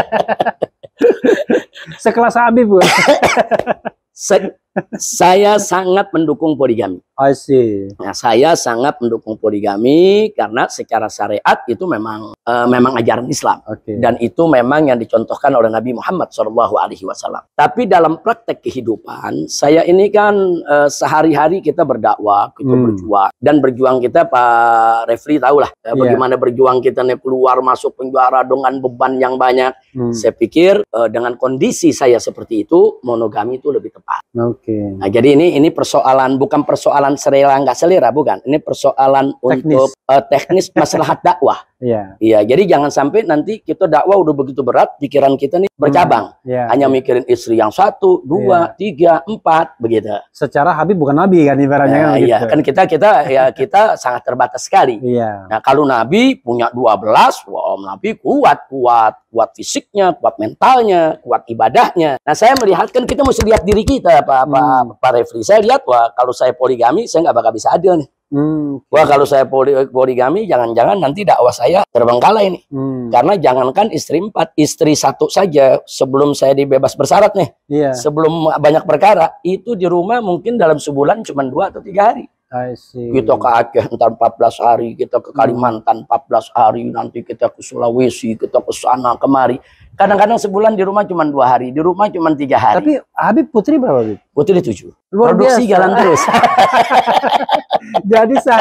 Sekelas Habib. Sek saya sangat mendukung poligami. I see. Nah, saya sangat mendukung poligami karena secara syariat itu memang uh, memang ajaran Islam okay. dan itu memang yang dicontohkan oleh Nabi Muhammad Shallallahu Alaihi Wasallam. Tapi dalam praktek kehidupan saya ini kan uh, sehari-hari kita berdakwah, kita hmm. berjuang dan berjuang kita Pak Refli tahulah ya, bagaimana yeah. berjuang kita nih keluar masuk penjara dengan beban yang banyak. Hmm. Saya pikir uh, dengan kondisi saya seperti itu monogami itu lebih tepat. Okay. Okay. Nah, jadi ini ini persoalan bukan persoalan selera nggak selera bukan. Ini persoalan teknis. untuk uh, teknis masalah dakwah. Iya. Iya, jadi jangan sampai nanti kita dakwah udah begitu berat, pikiran kita nih hmm, bercabang. Hmm, Hanya mikirin istri yang satu, dua, iya. tiga, empat, begitu. Secara Habib bukan Nabi kan ibaratnya nah, Iya, gitu. kan kita kita ya kita sangat terbatas sekali. Iya. Nah, kalau Nabi punya dua belas, wow, Nabi kuat, kuat, kuat fisiknya, kuat mentalnya, kuat ibadahnya. Nah, saya melihat kan kita mesti lihat diri kita, Pak, hmm. Pak, Pak Refli. Saya lihat, wah, kalau saya poligami, saya nggak bakal bisa adil nih. Hmm. Wah kalau saya poli, poligami, jangan-jangan nanti dakwah saya terbengkalai ini. Hmm. Karena jangankan istri empat, istri satu saja sebelum saya dibebas bersyarat nih, yeah. sebelum banyak perkara, itu di rumah mungkin dalam sebulan cuma dua atau tiga hari. Kita ke Aceh ntar 14 hari, kita ke hmm. Kalimantan 14 hari, nanti kita ke Sulawesi, kita ke sana kemari. Kadang-kadang sebulan di rumah cuma dua hari, di rumah cuma tiga hari. Tapi Habib Putri berapa Habib? Putri tujuh. Luar produksi biasa. jalan terus. Jadi se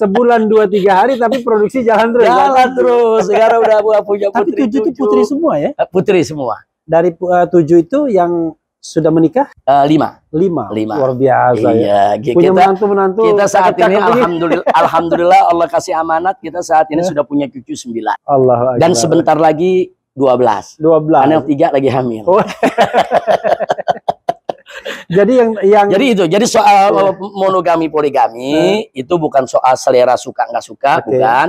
sebulan dua tiga hari tapi produksi jalan terus. Jalan terus. Sekarang udah punya Putri. Tapi tujuh itu Putri semua ya? Putri semua. Dari uh, tujuh itu yang sudah menikah? Uh, lima. Lima. Lima. Luar biasa ya. iya. ya. Punya menantu-menantu. Kita, saat ini alhamdulillah, alhamdulillah Allah kasih amanat kita saat ini ya. sudah punya cucu sembilan. Allah. Dan sebentar lagi dua belas. Dua belas. Anak tiga lagi hamil. Oh. jadi yang yang jadi itu jadi soal ya. monogami poligami hmm. itu bukan soal selera suka nggak suka okay. bukan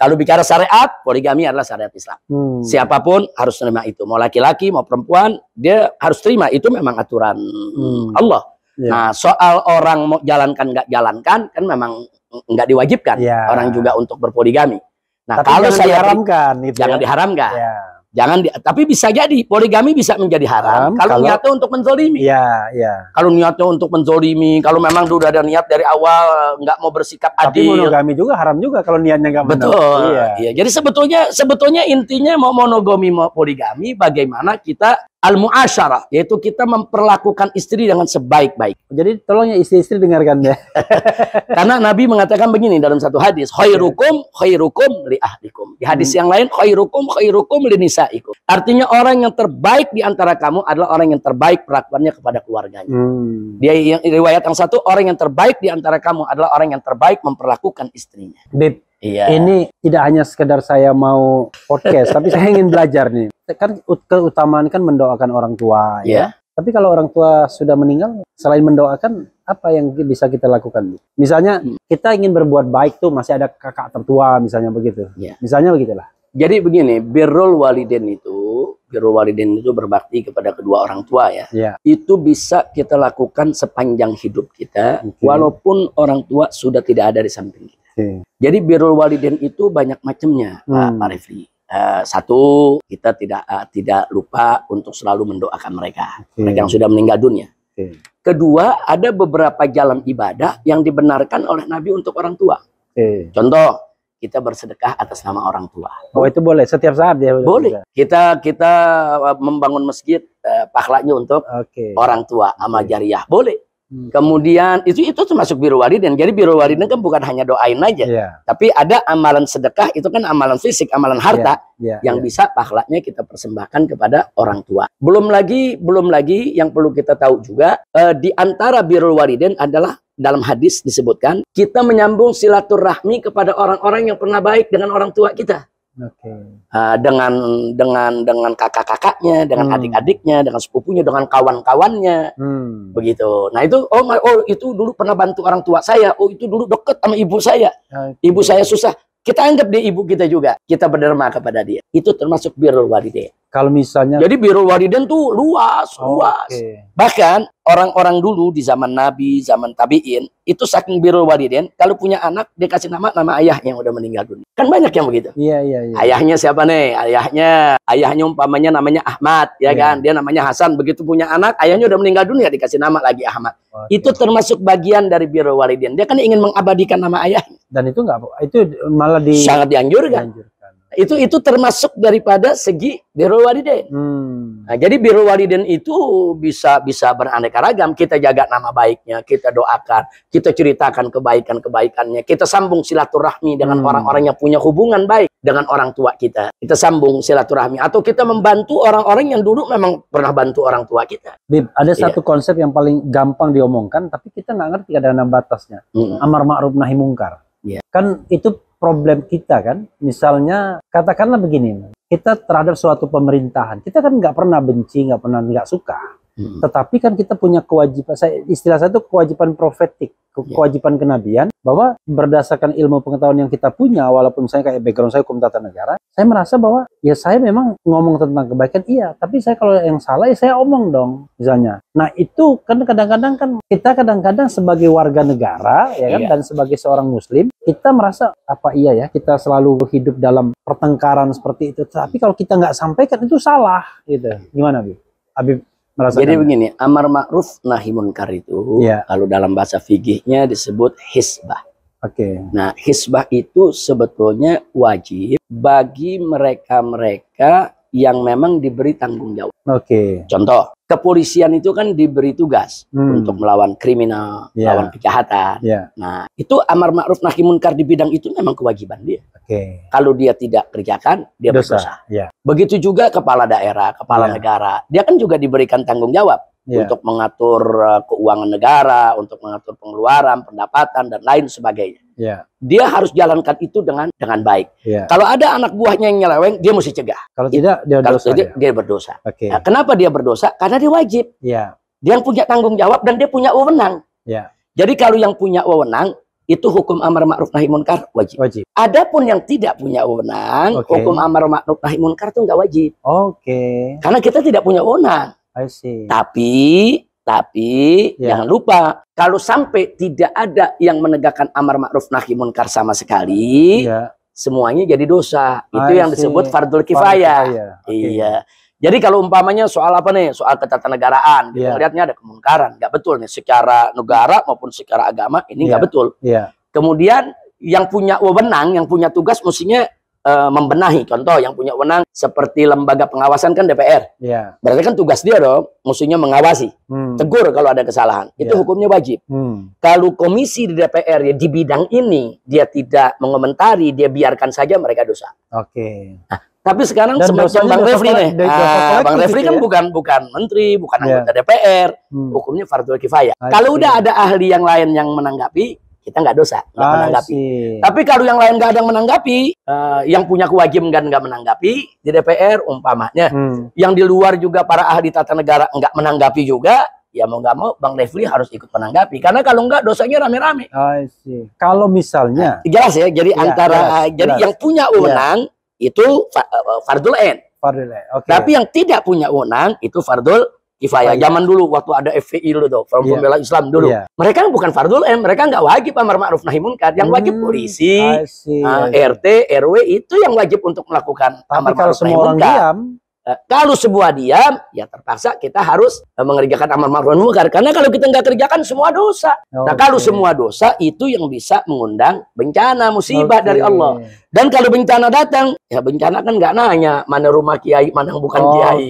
kalau bicara syariat, poligami adalah syariat Islam. Hmm. Siapapun harus terima itu, mau laki-laki mau perempuan, dia harus terima itu memang aturan hmm. Allah. Yeah. Nah, soal orang mau jalankan nggak jalankan kan memang nggak diwajibkan yeah. orang juga untuk berpoligami. Nah, Tapi kalau jangan saya diharamkan, gitu jangan ya? diharamkan. Yeah. Jangan di, tapi bisa jadi poligami bisa menjadi haram, kalau, kalau niatnya untuk menzolimi. Iya, iya. Kalau niatnya untuk menzolimi, kalau memang sudah ada niat dari awal nggak mau bersikap tapi adil. Tapi monogami juga haram juga kalau niatnya nggak Betul. Iya. iya. Jadi sebetulnya sebetulnya intinya mau monogami mau poligami bagaimana kita al-mu'asyara, yaitu kita memperlakukan istri dengan sebaik-baik. Jadi tolongnya istri-istri dengarkan ya. Karena Nabi mengatakan begini dalam satu hadis, khairukum khairukum li ahlikum. Di hadis hmm. yang lain khairukum khairukum li nisaikum. Artinya orang yang terbaik di antara kamu adalah orang yang terbaik perlakuannya kepada keluarganya. Hmm. Dia yang riwayat yang satu orang yang terbaik di antara kamu adalah orang yang terbaik memperlakukan istrinya. Bip. Iya. Ini tidak hanya sekedar saya mau podcast, tapi saya ingin belajar nih. Kan keutamaan kan mendoakan orang tua yeah. ya. Iya. Tapi kalau orang tua sudah meninggal, selain mendoakan, apa yang bisa kita lakukan? Misalnya hmm. kita ingin berbuat baik tuh masih ada kakak tertua misalnya begitu. Yeah. Misalnya begitulah. Jadi begini, birrul waliden itu, birrul waliden itu berbakti kepada kedua orang tua ya. Yeah. Itu bisa kita lakukan sepanjang hidup kita, okay. walaupun orang tua sudah tidak ada di samping kita. Okay. Jadi birul walidin itu banyak macamnya, hmm. Pak, Refli. Uh, satu, kita tidak uh, tidak lupa untuk selalu mendoakan mereka, okay. mereka yang sudah meninggal dunia. Okay. Kedua, ada beberapa jalan ibadah yang dibenarkan oleh Nabi untuk orang tua. Okay. Contoh, kita bersedekah atas nama orang tua. Oh itu boleh setiap saat ya. Boleh. Kita kita eh, membangun masjid uh, pahalanya untuk okay. orang tua amal okay. jariah boleh. Kemudian itu itu termasuk biru walidin. Jadi biru walidin kan bukan hanya doain aja, yeah. tapi ada amalan sedekah itu kan amalan fisik, amalan iya, harta yeah. Yeah. yang yeah. bisa pahalanya kita persembahkan kepada orang tua. Belum lagi belum lagi yang perlu kita tahu juga eh, di antara biru walidin adalah dalam hadis disebutkan kita menyambung silaturahmi kepada orang-orang yang pernah baik dengan orang tua kita. Okay. Uh, dengan dengan dengan kakak-kakaknya, dengan hmm. adik-adiknya, dengan sepupunya, dengan kawan-kawannya, hmm. begitu. Nah itu oh my, oh itu dulu pernah bantu orang tua saya, oh itu dulu deket sama ibu saya, okay. ibu saya susah. Kita anggap dia ibu kita juga, kita berderma kepada dia. Itu termasuk birrul walidain. Kalau misalnya, jadi birrul walidain tuh luas, luas. Okay. Bahkan orang-orang dulu di zaman Nabi, zaman tabiin, itu saking biru waliden, kalau punya anak dia kasih nama nama ayah yang udah meninggal dunia. Kan banyak yang begitu. Iya, iya, iya. Ayahnya siapa nih? Ayahnya, ayahnya umpamanya namanya Ahmad, ya iya. kan? Dia namanya Hasan. Begitu punya anak, ayahnya udah meninggal dunia dikasih nama lagi Ahmad. itu termasuk bagian dari biru waliden. Dia kan ingin mengabadikan nama ayah. Dan itu enggak itu malah di sangat dianjurkan. Dianjur itu itu termasuk daripada segi biro waliden. Hmm. Nah, jadi birrul waliden itu bisa bisa beraneka ragam. Kita jaga nama baiknya, kita doakan, kita ceritakan kebaikan-kebaikannya, kita sambung silaturahmi dengan hmm. orang-orang hmm. yang punya hubungan baik dengan orang tua kita. Kita sambung silaturahmi atau kita membantu orang-orang yang dulu memang pernah bantu orang tua kita. Bib, ada iya. satu konsep yang paling gampang diomongkan tapi kita nggak ngerti ada enam batasnya. Hmm. Amar ma'ruf nahi mungkar. Yeah. Kan itu problem kita kan. Misalnya katakanlah begini, kita terhadap suatu pemerintahan, kita kan nggak pernah benci, nggak pernah nggak suka. Tetapi kan kita punya kewajiban, saya, istilah saya itu kewajiban profetik, ke, yeah. kewajiban kenabian, bahwa berdasarkan ilmu pengetahuan yang kita punya, walaupun saya kayak background saya hukum tata negara, saya merasa bahwa ya saya memang ngomong tentang kebaikan, iya, tapi saya kalau yang salah ya saya omong dong, misalnya. Nah itu kan kadang-kadang kan kita kadang-kadang sebagai warga negara, ya kan, yeah. dan sebagai seorang muslim, kita merasa apa iya ya, kita selalu hidup dalam pertengkaran seperti itu, tapi kalau kita nggak sampaikan itu salah, gitu. Gimana, Bu? Habib merasakan. Jadi begini, amar ma'ruf nahi munkar itu ya. kalau dalam bahasa fikihnya disebut hisbah. Oke. Okay. Nah, hisbah itu sebetulnya wajib bagi mereka-mereka yang memang diberi tanggung jawab. Oke. Okay. Contoh, kepolisian itu kan diberi tugas hmm. untuk melawan kriminal, yeah. melawan kejahatan. Yeah. Nah, itu amar ma'ruf nahi munkar di bidang itu memang kewajiban dia. Oke. Okay. Kalau dia tidak kerjakan, dia berdosa. Yeah. Begitu juga kepala daerah, kepala yeah. negara, dia kan juga diberikan tanggung jawab yeah. untuk mengatur eh, keuangan negara, untuk mengatur pengeluaran, pendapatan dan lain sebagainya. Yeah. Dia harus jalankan itu dengan dengan baik. Yeah. Kalau ada anak buahnya yang nyeleweng, dia mesti cegah. Kalau tidak dia kalau dosa. Dia, dia berdosa. Okay. Nah, kenapa dia berdosa? Karena dia wajib. Yeah. Dia punya tanggung jawab dan dia punya wewenang. Yeah. Jadi kalau yang punya wewenang itu hukum amar ma'ruf nahi munkar wajib. Wajib. Adapun yang tidak punya wewenang, okay. hukum amar ma'ruf nahi munkar itu enggak wajib. Oke. Okay. Karena kita tidak punya wewenang. Tapi tapi yeah. jangan lupa kalau sampai tidak ada yang menegakkan amar ma'ruf nahi munkar sama sekali, yeah. semuanya jadi dosa. Itu I yang see. disebut fardul kifayah. kifayah. Okay. Iya. Jadi kalau umpamanya soal apa nih? Soal ketatanegaraan, yeah. kita ya. lihatnya ada kemungkaran. Nggak betul nih secara negara maupun secara agama ini yeah. nggak ya. betul. Yeah. Kemudian yang punya wewenang, yang punya tugas mestinya e, membenahi contoh yang punya wewenang seperti lembaga pengawasan kan DPR. Yeah. Berarti kan tugas dia dong musuhnya mengawasi, hmm. tegur kalau ada kesalahan. Iya. Itu yeah. hukumnya wajib. Hmm. Kalau komisi di DPR ya di bidang ini dia tidak mengomentari, dia biarkan saja mereka dosa. Oke. Okay. Nah, tapi sekarang Dan semacam Bang Refri nih. Ah, Bang gitu Refri kan ya? bukan bukan menteri, bukan iya. anggota yeah. DPR, hmm. hukumnya fardhu kifayah. Ah, kalau iya. udah ada ahli yang lain yang menanggapi, kita nggak dosa nggak ah, menanggapi. Tapi kalau yang lain nggak ada yang menanggapi, uh, yang punya kewajiban nggak menanggapi di DPR umpamanya, hmm. yang di luar juga para ahli tata negara nggak menanggapi juga, ya mau nggak mau Bang Refli harus ikut menanggapi karena kalau nggak dosanya rame-rame. Kalau misalnya jelas ya, jadi ya, antara jelas, eh, jadi jelas. yang punya ya. wewenang ya. itu uh, fardul ain. Fardul ain. Okay. Tapi yang tidak punya wewenang itu fardul kifayah. Zaman dulu waktu ada FPI dulu tuh, Forum yeah. Pembela Islam dulu. Yeah. Mereka kan bukan fardul M, mereka nggak wajib amar ma'ruf nahi munkar. Yang wajib hmm, polisi, uh, ah, RT, RW itu yang wajib untuk melakukan Tapi amar ma'ruf nahi munkar. Diam, eh, kalau sebuah diam, ya terpaksa kita harus eh, mengerjakan amar ma'ruf munkar. Karena kalau kita nggak kerjakan semua dosa. Okay. Nah, kalau semua dosa itu yang bisa mengundang bencana, musibah okay. dari Allah. Dan kalau bencana datang, ya bencana kan nggak nanya mana rumah kiai, mana bukan oh, kiai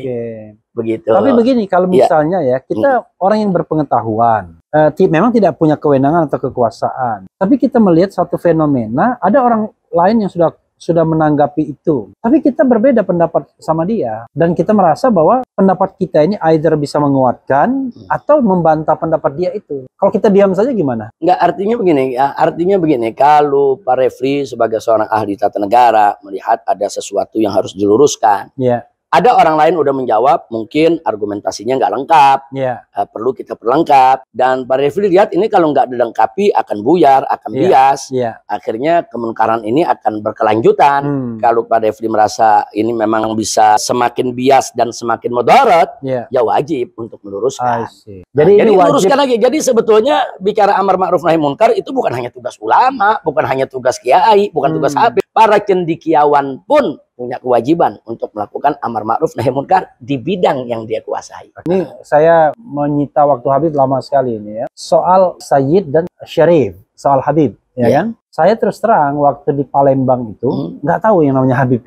begitu. Tapi begini, kalau iya. misalnya ya, ya kita hmm. orang yang berpengetahuan, uh, memang tidak punya kewenangan atau kekuasaan, tapi kita melihat satu fenomena, ada orang lain yang sudah sudah menanggapi itu. Tapi kita berbeda pendapat sama dia dan kita merasa bahwa pendapat kita ini either bisa menguatkan hmm. atau membantah pendapat dia itu. Kalau kita diam saja gimana? Enggak, artinya begini, ya, artinya begini, kalau Pak Refri sebagai seorang ahli tata negara melihat ada sesuatu yang harus diluruskan. Yeah ada orang lain udah menjawab, mungkin argumentasinya nggak lengkap, yeah. Iya. uh, perlu kita perlengkap. Dan para review lihat ini kalau nggak dilengkapi akan buyar, akan yeah. bias, yeah. akhirnya kemungkaran ini akan berkelanjutan. Hmm. Kalau para review merasa ini memang bisa semakin bias dan semakin moderat yeah. ya wajib untuk meluruskan. Jadi, nah, jadi luruskan lagi. Jadi sebetulnya bicara amar ma'ruf nahi munkar itu bukan hanya tugas ulama, bukan hanya tugas kiai, bukan hmm. tugas habib. Para cendikiawan pun punya kewajiban untuk melakukan amar ma'ruf nahi munkar di bidang yang dia kuasai. Ini saya menyita waktu Habib lama sekali ini ya. Soal Sayyid dan Syarif, soal Habib, ya yeah. Kan? Saya terus terang waktu di Palembang itu hmm. nggak hmm. tahu yang namanya Habib.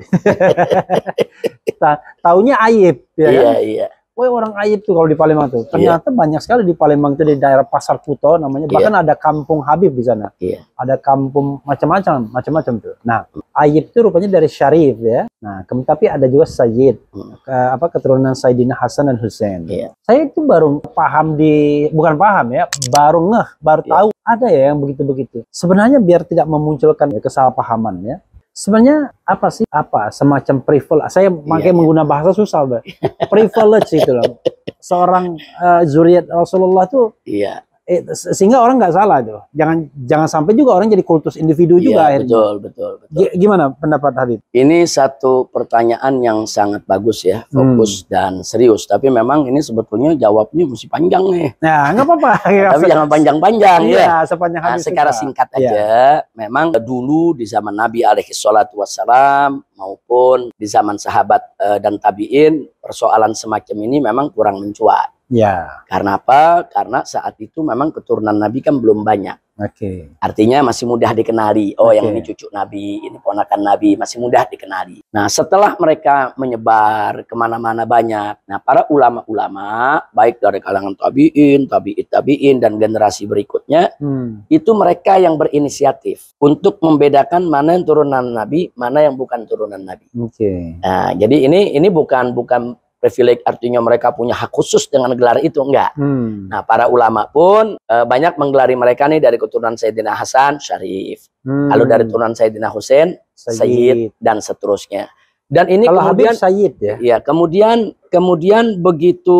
Ta taunya Ayib, ya yeah, kan? Iya. Woi orang Aib tuh kalau di Palembang tuh. Iya. Ternyata yeah. banyak sekali di Palembang tuh di daerah Pasar Kuto namanya. Iya. Bahkan ada kampung Habib di sana. Yeah. Ada kampung macam-macam, macam-macam tuh. Nah, Aib tuh rupanya dari Syarif ya. Nah, tapi ada juga Sayyid. Hmm. apa keturunan Sayyidina Hasan dan Hussein. Yeah. Saya itu baru paham di bukan paham ya, baru ngeh, baru yeah. tahu ada ya yang begitu-begitu. Sebenarnya biar tidak memunculkan kesalahpahaman ya sebenarnya apa sih apa semacam privilege saya iya, makanya yeah, menggunakan bahasa susah privilege itu loh seorang uh, zuriat Rasulullah tuh yeah eh, sehingga orang nggak salah tuh. Jangan jangan sampai juga orang jadi kultus individu ya, akhirnya. Betul, betul, betul. gimana pendapat Habib? Ini satu pertanyaan yang sangat bagus ya, hmm. fokus hmm. dan serius. Tapi memang ini sebetulnya jawabnya mesti panjang nih. Nah, nggak apa-apa. Ya, Tapi jangan panjang-panjang iya, ya. sepanjang nah, secara singkat iya. aja. Memang dulu di zaman Nabi alaihi salatu wassalam maupun di zaman sahabat eh, dan tabiin persoalan semacam ini memang kurang mencuat Ya. Karena apa? Karena saat itu memang keturunan Nabi kan belum banyak. Oke. Okay. Artinya masih mudah dikenali. Oh, okay. yang ini cucu Nabi, ini ponakan Nabi, masih mudah dikenali. Nah, setelah mereka menyebar kemana-mana banyak, nah para ulama-ulama, baik dari kalangan tabiin, tabiit tabiin, dan generasi berikutnya, hmm. itu mereka yang berinisiatif untuk membedakan mana yang turunan Nabi, mana yang bukan turunan Nabi. Oke. Okay. Nah, jadi ini ini bukan bukan privilege artinya mereka punya hak khusus dengan gelar itu enggak. Hmm. Nah, para ulama pun e, banyak menggelari mereka nih dari keturunan Sayyidina Hasan, Syarif. Hmm. Lalu dari keturunan Sayyidina Hussein, Sayyid, Sayyid dan seterusnya. Dan ini Kalau kemudian Sayyid ya. Iya, kemudian kemudian begitu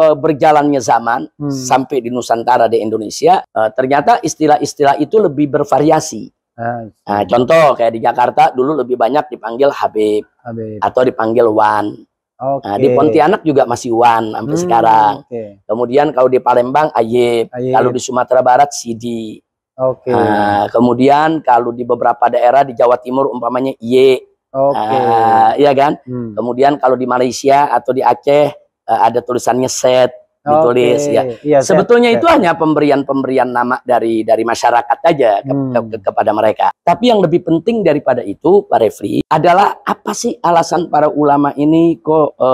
e, berjalannya zaman hmm. sampai di Nusantara di Indonesia, e, ternyata istilah-istilah itu lebih bervariasi. Ah. Nah, contoh kayak di Jakarta dulu lebih banyak dipanggil Habib, Habib. atau dipanggil Wan. Okay. Nah, di Pontianak juga masih Wan sampai hmm, sekarang. Okay. Kemudian kalau di Palembang Ayeb. kalau di Sumatera Barat Sidi. Oke. Okay. Nah, kemudian kalau di beberapa daerah di Jawa Timur umpamanya Y. Oke. Okay. Nah, iya kan? Hmm. Kemudian kalau di Malaysia atau di Aceh eh, ada tulisannya Set ditulis ya. Iya, Sebetulnya itu itu hanya pemberian-pemberian nama dari dari masyarakat aja ke, hmm. ke, kepada mereka. Tapi yang lebih penting daripada itu, Pak Refli, adalah apa sih alasan para ulama ini kok e,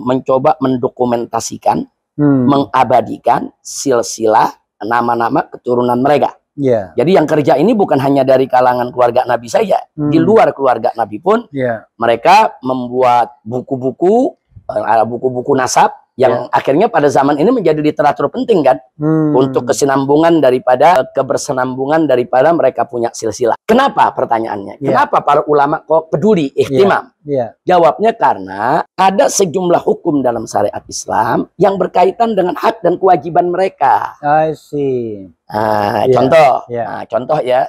mencoba mendokumentasikan, hmm. mengabadikan silsilah nama-nama keturunan mereka. Yeah. Jadi yang kerja ini bukan hanya dari kalangan keluarga Nabi saja, hmm. di luar keluarga Nabi pun yeah. mereka membuat buku-buku eh, buku-buku nasab yang ya. akhirnya pada zaman ini menjadi literatur penting kan hmm. untuk kesinambungan daripada kebersenambungan daripada mereka punya silsilah. Kenapa pertanyaannya? Ya. Kenapa para ulama kok peduli ihtimam? Ya, Jawabnya karena ada sejumlah hukum dalam syariat Islam yang berkaitan dengan hak dan kewajiban mereka. I see. Nah, ya. contoh, ya. Nah, eh, contoh eh, ya,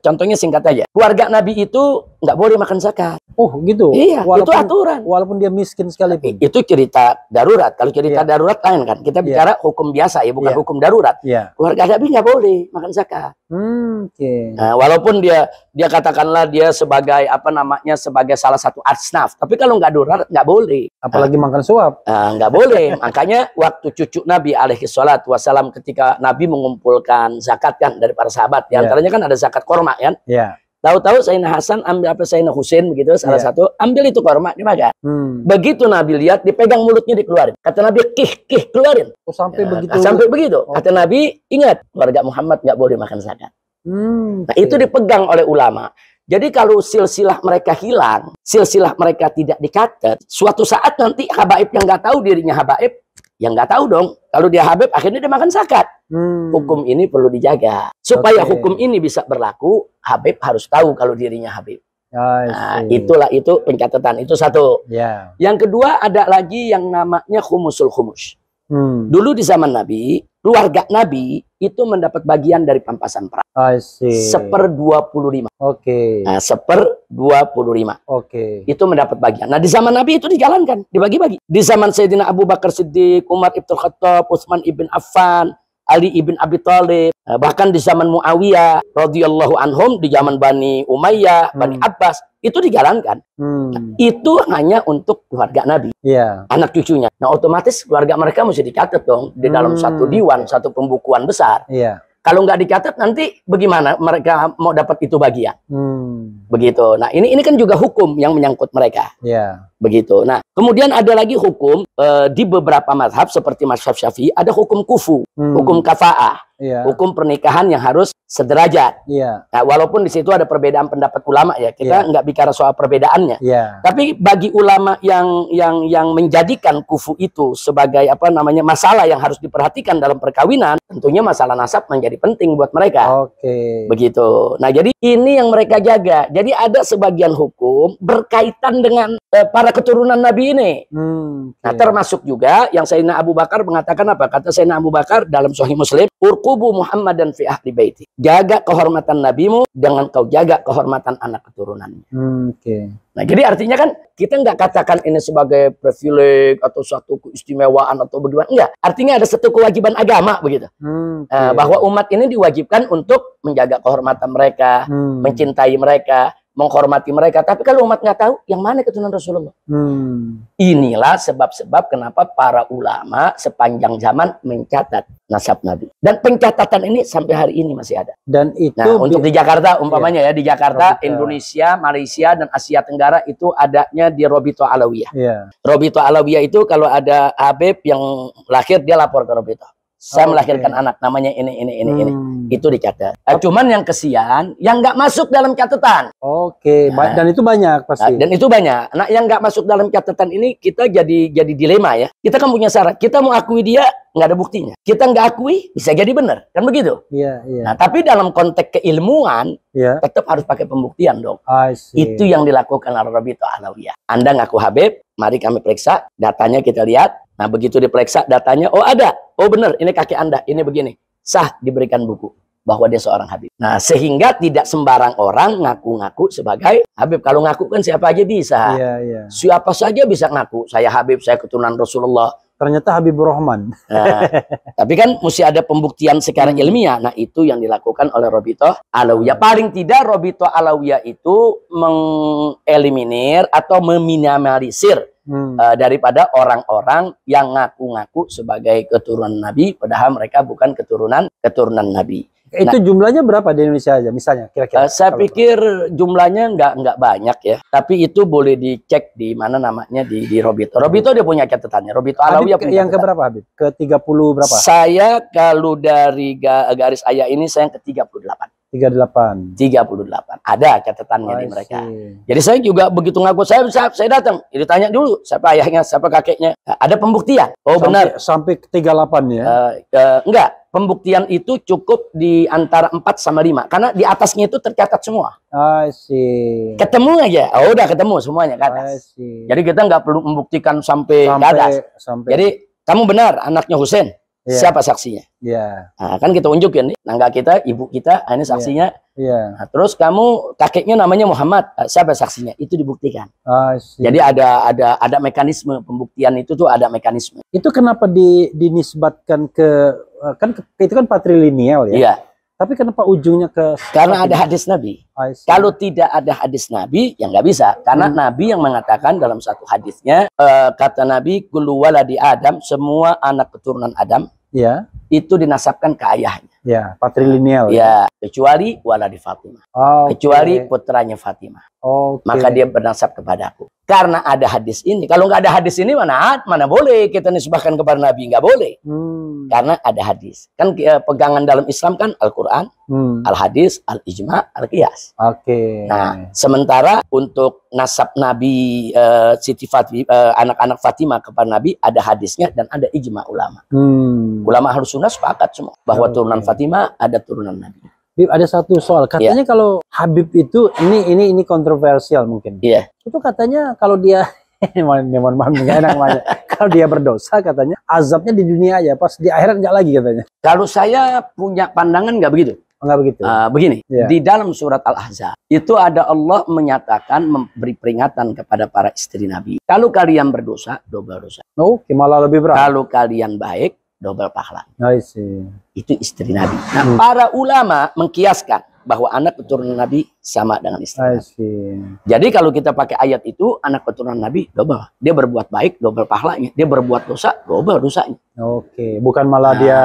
contohnya singkat aja. Keluarga Nabi itu nggak boleh makan zakat. Uh, gitu. Iya, walaupun, itu aturan. Walaupun dia miskin pun. Itu cerita darurat. Kalau cerita ya. darurat lain kan, kita iya. bicara ya. hukum biasa ya, bukan ya. hukum darurat. Ya. Keluarga Nabi nggak boleh makan zakat. Hmm, Oke. Okay. Nah, walaupun dia dia katakanlah dia sebagai apa namanya sebagai salah satu arsnaf Tapi kalau nggak durar nggak boleh. Apalagi uh, makan suap. nggak ah, nggak boleh. Makanya waktu cucu Nabi alaihi salat wasalam ketika Nabi mengumpulkan zakat kan dari para sahabat. Di yeah. kan ada zakat korma kan. Iya. Yeah. Tahu-tahu saya Hasan ambil apa Saya Husain begitu salah yeah. satu ambil itu korma dimakan. Hmm. Begitu Nabi lihat dipegang mulutnya dikeluarin. Kata Nabi kih kih keluarin. Oh, sampai ya, begitu. Sampai begitu. Oh. Kata Nabi ingat warga Muhammad nggak boleh makan zakat. Hmm, nah, itu iya. dipegang oleh ulama. Jadi kalau silsilah mereka hilang, silsilah mereka tidak dicatat, suatu saat nanti habaib yang nggak tahu dirinya habaib, yang nggak tahu dong. Kalau dia habaib, akhirnya dia makan zakat. Hmm. Hukum ini perlu dijaga supaya okay. hukum ini bisa berlaku. Habib harus tahu kalau dirinya habib. Ya, nah, itulah itu pencatatan itu satu. Yeah. Yang kedua ada lagi yang namanya khumusul khumus. Hmm. Dulu di zaman Nabi keluarga Nabi itu mendapat bagian dari pampasan perang. I see. Seper 25. Oke. Okay. Nah, seper 25. Oke. Okay. Itu mendapat bagian. Nah, di zaman Nabi itu dijalankan, dibagi-bagi. Di zaman Sayyidina Abu Bakar Siddiq, Umar Ibn Khattab, Utsman Ibn Affan, Ali ibn Abi Thalib, eh, bahkan di zaman Muawiyah radhiyallahu anhum di zaman Bani Umayyah, hmm. Bani Abbas itu dijalankan. Hmm. Itu hanya untuk keluarga Nabi, yeah. anak cucunya. Nah, otomatis keluarga mereka mesti dicatat dong di dalam hmm. satu diwan, satu pembukuan besar. Yeah. Kalau nggak dicatat nanti bagaimana mereka mau dapat itu bagian? Hmm. Begitu. Nah, ini ini kan juga hukum yang menyangkut mereka. Yeah begitu. Nah, kemudian ada lagi hukum e, di beberapa mazhab seperti mazhab Syafi'i ada hukum kufu, hmm. hukum kafaah, yeah. hukum pernikahan yang harus sederajat. Yeah. Nah, walaupun di situ ada perbedaan pendapat ulama ya, kita yeah. nggak bicara soal perbedaannya. Yeah. Tapi bagi ulama yang yang yang menjadikan kufu itu sebagai apa namanya masalah yang harus diperhatikan dalam perkawinan, tentunya masalah nasab menjadi penting buat mereka. Oke. Okay. Begitu. Nah, jadi ini yang mereka jaga. Jadi ada sebagian hukum berkaitan dengan e, para para keturunan Nabi ini. Hmm, okay. Nah termasuk juga yang Sayyidina Abu Bakar mengatakan apa? Kata Sayyidina Abu Bakar dalam Sahih Muslim, Urkubu Muhammad dan fi ahli baiti. Jaga kehormatan nabimu dengan kau jaga kehormatan anak keturunannya. Hmm, Oke. Okay. Nah jadi artinya kan kita nggak katakan ini sebagai privilege atau suatu keistimewaan atau bagaimana. Enggak. Artinya ada satu kewajiban agama begitu. Hmm, okay. Eh, bahwa umat ini diwajibkan untuk menjaga kehormatan mereka, hmm. mencintai mereka, menghormati mereka. Tapi kalau umat nggak tahu, yang mana keturunan Rasulullah? Hmm. Inilah sebab-sebab kenapa para ulama sepanjang zaman mencatat nasab Nabi. Dan pencatatan ini sampai hari ini masih ada. Dan nah, itu nah, untuk di Jakarta umpamanya iya. ya di Jakarta, Robita. Indonesia, Malaysia dan Asia Tenggara itu adanya di Robito Alawiyah. Iya. Robito Alawiyah itu kalau ada Habib yang lahir dia lapor ke Robito saya oh, melahirkan anak namanya ini ini ini hmm. ini itu dicatat. Eh, cuman yang kesian yang nggak masuk dalam catatan. Oke, okay. nah, dan itu banyak nah, pasti. Nah, dan itu banyak. Nah, yang nggak masuk dalam catatan ini kita jadi jadi dilema ya. Kita kan punya syarat, kita mau akui dia nggak ada buktinya. Kita nggak akui bisa jadi benar, kan begitu? Iya, yeah, iya. Yeah. Nah, tapi dalam konteks keilmuan yeah. tetap harus pakai pembuktian dong. Itu yang dilakukan Al-Rabi'ah Alawiyah. Anda ngaku Habib, Mari kami periksa, datanya kita lihat. Nah, begitu diperiksa datanya, oh ada, oh benar, ini kaki Anda, ini begini. Sah diberikan buku bahwa dia seorang Habib. Nah, sehingga tidak sembarang orang ngaku-ngaku sebagai Habib. Kalau ngaku kan siapa aja bisa. Yeah, yeah. Siapa saja bisa ngaku. Saya Habib, saya keturunan Rasulullah, ternyata Habib Rohman. Nah, tapi kan mesti ada pembuktian secara hmm. ilmiah. Nah, itu yang dilakukan oleh Robito Alawiyah. Hmm. Paling tidak Robito Alawiyah itu mengeliminir atau meminimalisir hmm. uh, daripada orang-orang yang ngaku-ngaku sebagai keturunan Nabi, padahal mereka bukan keturunan keturunan Nabi. Itu nah, jumlahnya berapa di Indonesia aja misalnya kira-kira? Uh, saya pikir berapa? jumlahnya nggak nggak banyak ya, tapi itu boleh dicek di mana namanya di di Robito. Robito dia punya catatannya. Robito Alawi Habib, punya yang catatan. ke berapa Habib? Ke 30 berapa? Saya kalau dari garis ayah ini saya yang ke 38. 38. 38. Ada catatannya di mereka. Jadi saya juga begitu ngaku saya saya, saya datang, jadi tanya dulu siapa ayahnya, siapa kakeknya. Nah, ada pembuktian. Oh, sampai, benar. Sampai tiga 38 ya. Uh, uh, enggak, pembuktian itu cukup di antara 4 sama 5 karena di atasnya itu tercatat semua. I see. Ketemu aja. Oh, udah ketemu semuanya ke atas. Jadi kita nggak perlu membuktikan sampai, sampai ke atas. Sampai. Jadi kamu benar anaknya Husain yeah. siapa saksinya? Iya. Yeah. Nah, kan kita unjukin nih, nangga kita, ibu kita, ini iya. saksinya. Iya. Yeah. Yeah. Nah, terus kamu kakeknya namanya Muhammad, eh, siapa saksinya? Itu dibuktikan. Ah, Jadi ada ada ada mekanisme pembuktian itu tuh ada mekanisme. Itu kenapa di, dinisbatkan ke eh, kan itu kan patrilineal ya? Iya. Yeah. Tapi kenapa ujungnya ke Karena ada hadis Nabi. Kalau tidak ada hadis Nabi, ya nggak bisa. Karena hmm. Nabi yang mengatakan dalam satu hadisnya, uh, kata Nabi, "Kullu di Adam," semua anak keturunan Adam ya, itu dinasabkan ke ayahnya. Ya, patrilineal. Ya, ya. kecuali waladi Fatimah. Oh, kecuali putranya Fatimah. Okay. Maka dia bernasab kepadaku. Karena ada hadis ini. Kalau nggak ada hadis ini mana mana boleh kita nisbahkan kepada Nabi nggak boleh. Hmm. Karena ada hadis. Kan eh, pegangan dalam Islam kan Al-Qur'an, hmm. Al-Hadis, Al-Ijma, Al-Qiyas. Oke. Okay. Nah, sementara untuk nasab Nabi uh, eh, Siti Fatimah eh, uh, anak-anak Fatimah kepada Nabi ada hadisnya dan ada ijma ulama. Hmm. Ulama harus sunnah sepakat semua bahwa oh, turunan okay. Fatimah Fatimah ada turunan Nabi. Bib, ada satu soal. Iya. Katanya yeah. kalau Habib itu ini ini ini kontroversial mungkin. Iya. Yeah. Itu katanya kalau dia mohon mohon maaf enak banyak. kalau dia berdosa katanya azabnya di dunia aja, pas di akhirat nggak lagi katanya. Kalau saya punya pandangan nggak begitu. Enggak oh, begitu. Uh, begini, yeah. di dalam surat Al-Ahzab itu ada Allah menyatakan memberi peringatan kepada para istri Nabi. Kalau kalian berdosa, dobel dosa Oh, malah lebih berat. Kalau kalian baik, double pahala. I see. Itu istri Nabi. Nah, hmm. para ulama mengkiaskan bahwa anak keturunan Nabi sama dengan istri. Jadi kalau kita pakai ayat itu, anak keturunan Nabi double. Dia berbuat baik, double pahalanya. Dia berbuat dosa, double dosanya. Oke, bukan malah nah, dia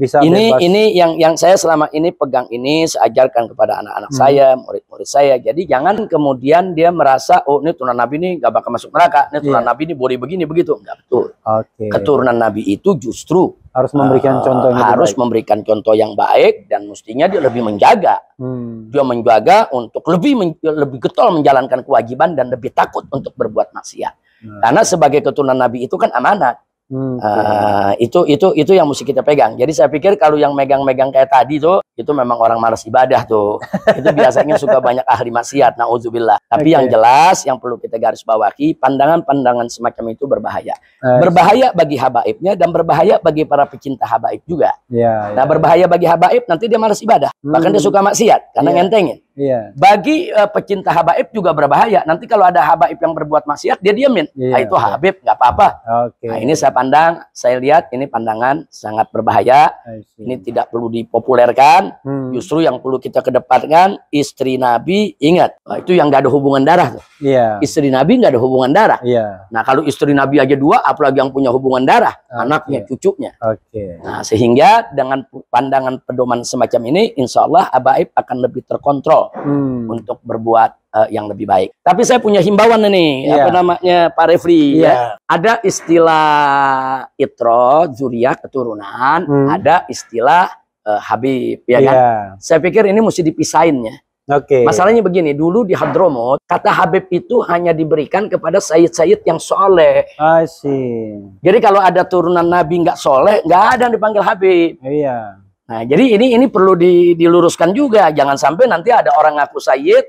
bisa Ini bebas. ini yang yang saya selama ini pegang ini saya ajarkan kepada anak-anak hmm. saya, murid-murid saya. Jadi jangan kemudian dia merasa oh ini turunan Nabi ini gak bakal masuk neraka, ini turunan yeah. Nabi ini boleh begini begitu. Enggak betul. Okay. Keturunan Nabi itu justru harus memberikan eh, contoh yang harus baik. memberikan contoh yang baik dan mestinya dia lebih menjaga hmm. dia menjaga untuk lebih men lebih getol menjalankan kewajiban dan lebih takut untuk berbuat maksiat hmm. karena sebagai keturunan nabi itu kan amanat Hmm, uh, itu itu itu yang mesti kita pegang. Jadi saya pikir kalau yang megang-megang kayak tadi tuh itu memang orang malas ibadah tuh. itu biasanya suka banyak ahli maksiat. Nah, uzubillah. Tapi okay. yang jelas yang perlu kita garis bawahi, pandangan-pandangan semacam itu berbahaya. Eh, iya. berbahaya bagi habaibnya dan berbahaya bagi para pecinta habaib juga. Yeah, iya. nah, berbahaya bagi habaib nanti dia malas ibadah, hmm. bahkan dia hmm. suka maksiat karena yeah. ngentengin. Yeah. Bagi uh, pecinta habaib juga berbahaya. Nanti kalau ada habaib yang berbuat maksiat, dia diamin. Yeah, nah, itu okay. Iya. habib nggak apa-apa. Okay. Nah, ini saya pandang, saya lihat ini pandangan sangat berbahaya. Ini tidak perlu dipopulerkan. Hmm. Justru yang perlu kita kedepankan istri Nabi ingat nah, itu yang nggak ada hubungan darah. Yeah. Iya. Istri Nabi nggak ada hubungan darah. Yeah. Nah kalau istri Nabi aja dua, apalagi yang punya hubungan darah, ah, okay. anaknya, cucunya. Okay. Nah sehingga dengan pandangan pedoman semacam ini, insya Allah Abaib akan lebih terkontrol hmm. untuk berbuat uh, yang lebih baik. Tapi saya punya himbauan nih, yeah. apa namanya Pak Refli yeah. ya. Iya. Ada istilah itro, zuriat keturunan, hmm. ada istilah uh, Habib ya yeah. kan. Saya pikir ini mesti dipisainnya. Oke. Okay. Masalahnya begini, dulu di Hadromot kata Habib itu hanya diberikan kepada sayyid-sayyid yang soleh. Asih. Jadi kalau ada turunan Nabi nggak soleh, nggak ada yang dipanggil Habib. Iya. Nah, jadi ini ini perlu di, diluruskan juga. Jangan sampai nanti ada orang ngaku sayyid,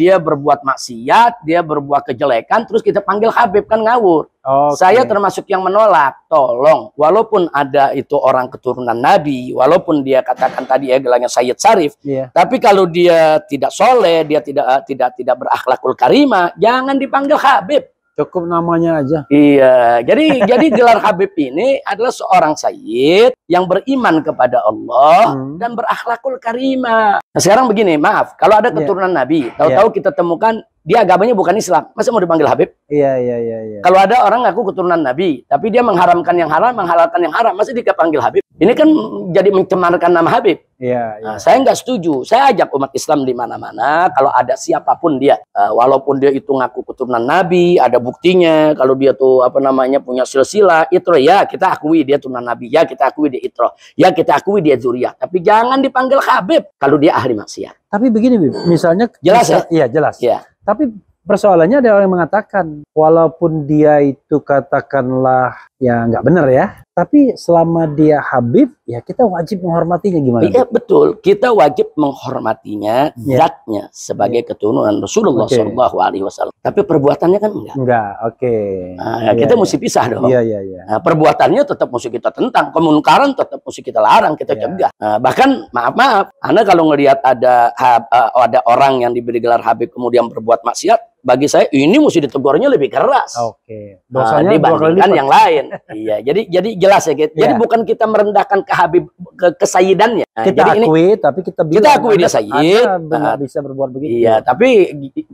dia berbuat maksiat, dia berbuat kejelekan, terus kita panggil Habib kan ngawur. Okay. Saya termasuk yang menolak. Tolong, walaupun ada itu orang keturunan Nabi, walaupun dia katakan tadi ya gelangnya sayyid sarif, yeah. tapi kalau dia tidak soleh, dia tidak tidak tidak berakhlakul karimah, jangan dipanggil Habib. Cukup namanya aja. Iya. Jadi jadi gelar Habib ini adalah seorang sayyid yang beriman kepada Allah hmm. dan berakhlakul karimah. Nah, sekarang begini, maaf, kalau ada iya. keturunan yeah. nabi, tahu-tahu yeah. kita temukan dia agamanya bukan Islam. Masa mau dipanggil Habib? Iya, iya, iya. iya. Kalau ada orang ngaku keturunan Nabi, tapi dia mengharamkan yang haram, menghalalkan yang haram, masih dipanggil Habib? Ini kan jadi mencemarkan nama Habib. Iya, iya. Nah, saya nggak setuju. Saya ajak umat Islam di mana-mana, kalau ada siapapun dia, eh, walaupun dia itu ngaku keturunan Nabi, ada buktinya. Kalau dia tuh apa namanya punya silsilah, itro ya kita akui dia turunan Nabi, ya kita akui dia itro, ya kita akui dia zuriat. Tapi jangan dipanggil Habib kalau dia ahli maksiat. Tapi begini, Bib, misalnya jelas ya? Iya, jelas. Iya. Tapi persoalannya ada orang yang mengatakan, walaupun dia itu katakanlah ya nggak benar ya. Tapi selama dia Habib, ya kita wajib menghormatinya gimana? Iya betul, kita wajib menghormatinya yeah. zatnya sebagai yeah. keturunan Rasulullah okay. Shallallahu Alaihi Wasallam. Tapi perbuatannya kan enggak. Enggak, oke. Okay. Nah, yeah, iya, kita yeah. mesti pisah dong. Iya yeah, iya yeah, iya. Yeah. Nah, perbuatannya tetap mesti kita tentang, kemunkaran tetap mesti kita larang, kita yeah. cegah. Nah, bahkan maaf maaf, Anda kalau ngelihat ada eh, ada orang yang diberi gelar Habib kemudian berbuat maksiat, bagi saya ini mesti ditegurnya lebih keras. Oke. Okay. Ah, Dosanya dibandingkan yang lain. iya, jadi jadi jelas ya. Jadi yeah. bukan kita merendahkan ke Habib ke kesayidannya. Nah, kita jadi akui ini, tapi kita bilang kita akui dia sayid. Ah. Benar, bisa berbuat begitu. Iya, tapi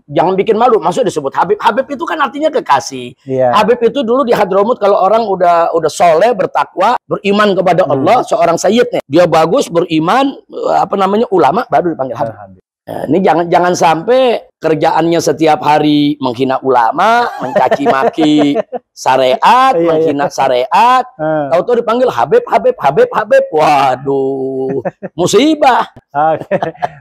jangan bikin malu. Maksud disebut Habib. Habib itu kan artinya kekasih. Yeah. Habib itu dulu di Hadramut kalau orang udah udah soleh, bertakwa, beriman kepada hmm. Allah, hmm. seorang sayyid Dia bagus, beriman, eh, apa namanya ulama baru dipanggil Habib. Ya, ini jangan jangan sampai kerjaannya setiap hari menghina ulama, mencaci maki, syariat, iya, iya, menghina iya. syariat. Uh. Ah. Tahu tuh dipanggil Habib, Habib, Habib, Habib. Waduh, musibah. Oke.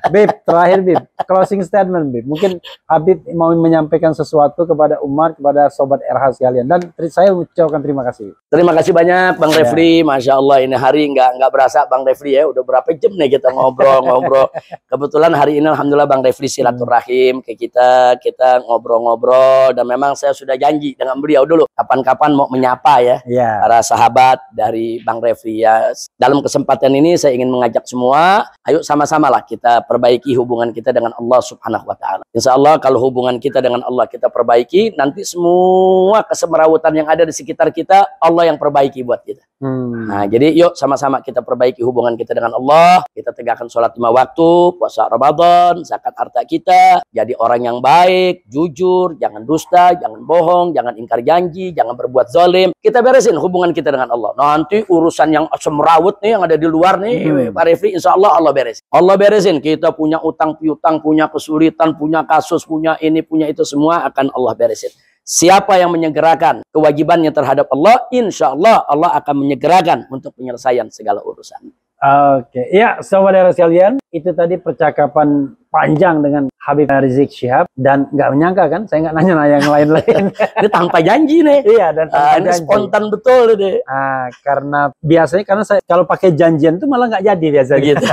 Okay. terakhir Bib, closing statement Bib. Mungkin Habib mau menyampaikan sesuatu kepada Umar kepada sobat RH sekalian. Dan saya ucapkan terima kasih. Terima kasih banyak Bang iya. Refli. Ya. Masya Allah ini hari nggak nggak berasa Bang Refli ya. Udah berapa jam nih kita ngobrol-ngobrol. Kebetulan hari ini Alhamdulillah Bang Refli silaturahim ke kita. Kita ngobrol-ngobrol. Dan memang saya sudah janji dengan beliau dulu kapan-kapan mau menyapa ya yeah. para sahabat dari Bang Refli ya. Dalam kesempatan ini saya ingin mengajak semua, ayo sama-sama lah kita perbaiki hubungan kita dengan Allah Subhanahu wa taala. Insya Allah kalau hubungan kita dengan Allah kita perbaiki, nanti semua kesemerawutan yang ada di sekitar kita Allah yang perbaiki buat kita. Hmm. Nah, jadi yuk sama-sama kita perbaiki hubungan kita dengan Allah, kita tegakkan sholat lima waktu, puasa Ramadan, zakat harta kita, jadi orang yang baik, jujur, jangan dusta, jangan bohong, jangan ingkar janji, jangan berbuat zalim. Kita beresin hubungan kita dengan Allah. Nanti urusan yang semrawut nih yang ada di luar nih, hmm. Pak Refli, insya Allah Allah beresin. Allah beresin. Kita punya utang piutang, punya kesulitan, punya kasus, punya ini, punya itu semua akan Allah beresin. Siapa yang menyegerakan kewajibannya terhadap Allah, insya Allah Allah akan menyegerakan untuk penyelesaian segala urusan. Oke, okay. ya saudara sekalian, itu tadi percakapan panjang dengan Habib Rizik Syihab dan nggak menyangka kan saya nggak nanya-nanya yang lain-lain ini tanpa janji nih iya dan tanpa uh, janji. spontan betul deh ah, karena biasanya karena saya kalau pakai janjian itu malah nggak jadi biasa gitu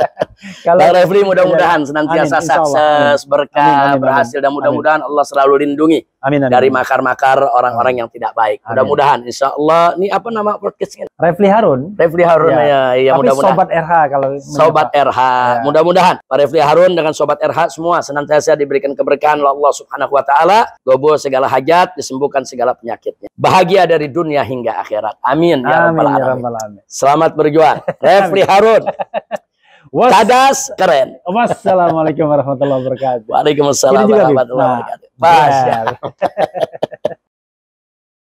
kalau nah, Refli mudah-mudahan senantiasa amin, sukses berkah amin, amin, amin. berhasil dan mudah-mudahan Allah selalu lindungi amin, amin. dari makar-makar orang-orang yang tidak baik mudah-mudahan Insya Allah ini apa nama podcastnya Refli Harun Refli Harun iya. ya, iya ya mudah-mudahan Sobat RH kalau sobat RH ya. mudah-mudahan Pak Refli Harun Harun dengan sobat RH semua senantiasa diberikan keberkahan oleh Allah Subhanahu wa taala, gobol segala hajat, disembuhkan segala penyakitnya. Bahagia dari dunia hingga akhirat. Amin, ya rabbal Ya Selamat berjuang. Refli Harun. Was... Tadas keren. Wassalamualaikum warahmatullahi wabarakatuh. Waalaikumsalam warahmatullahi nah, wabarakatuh. Masya iya.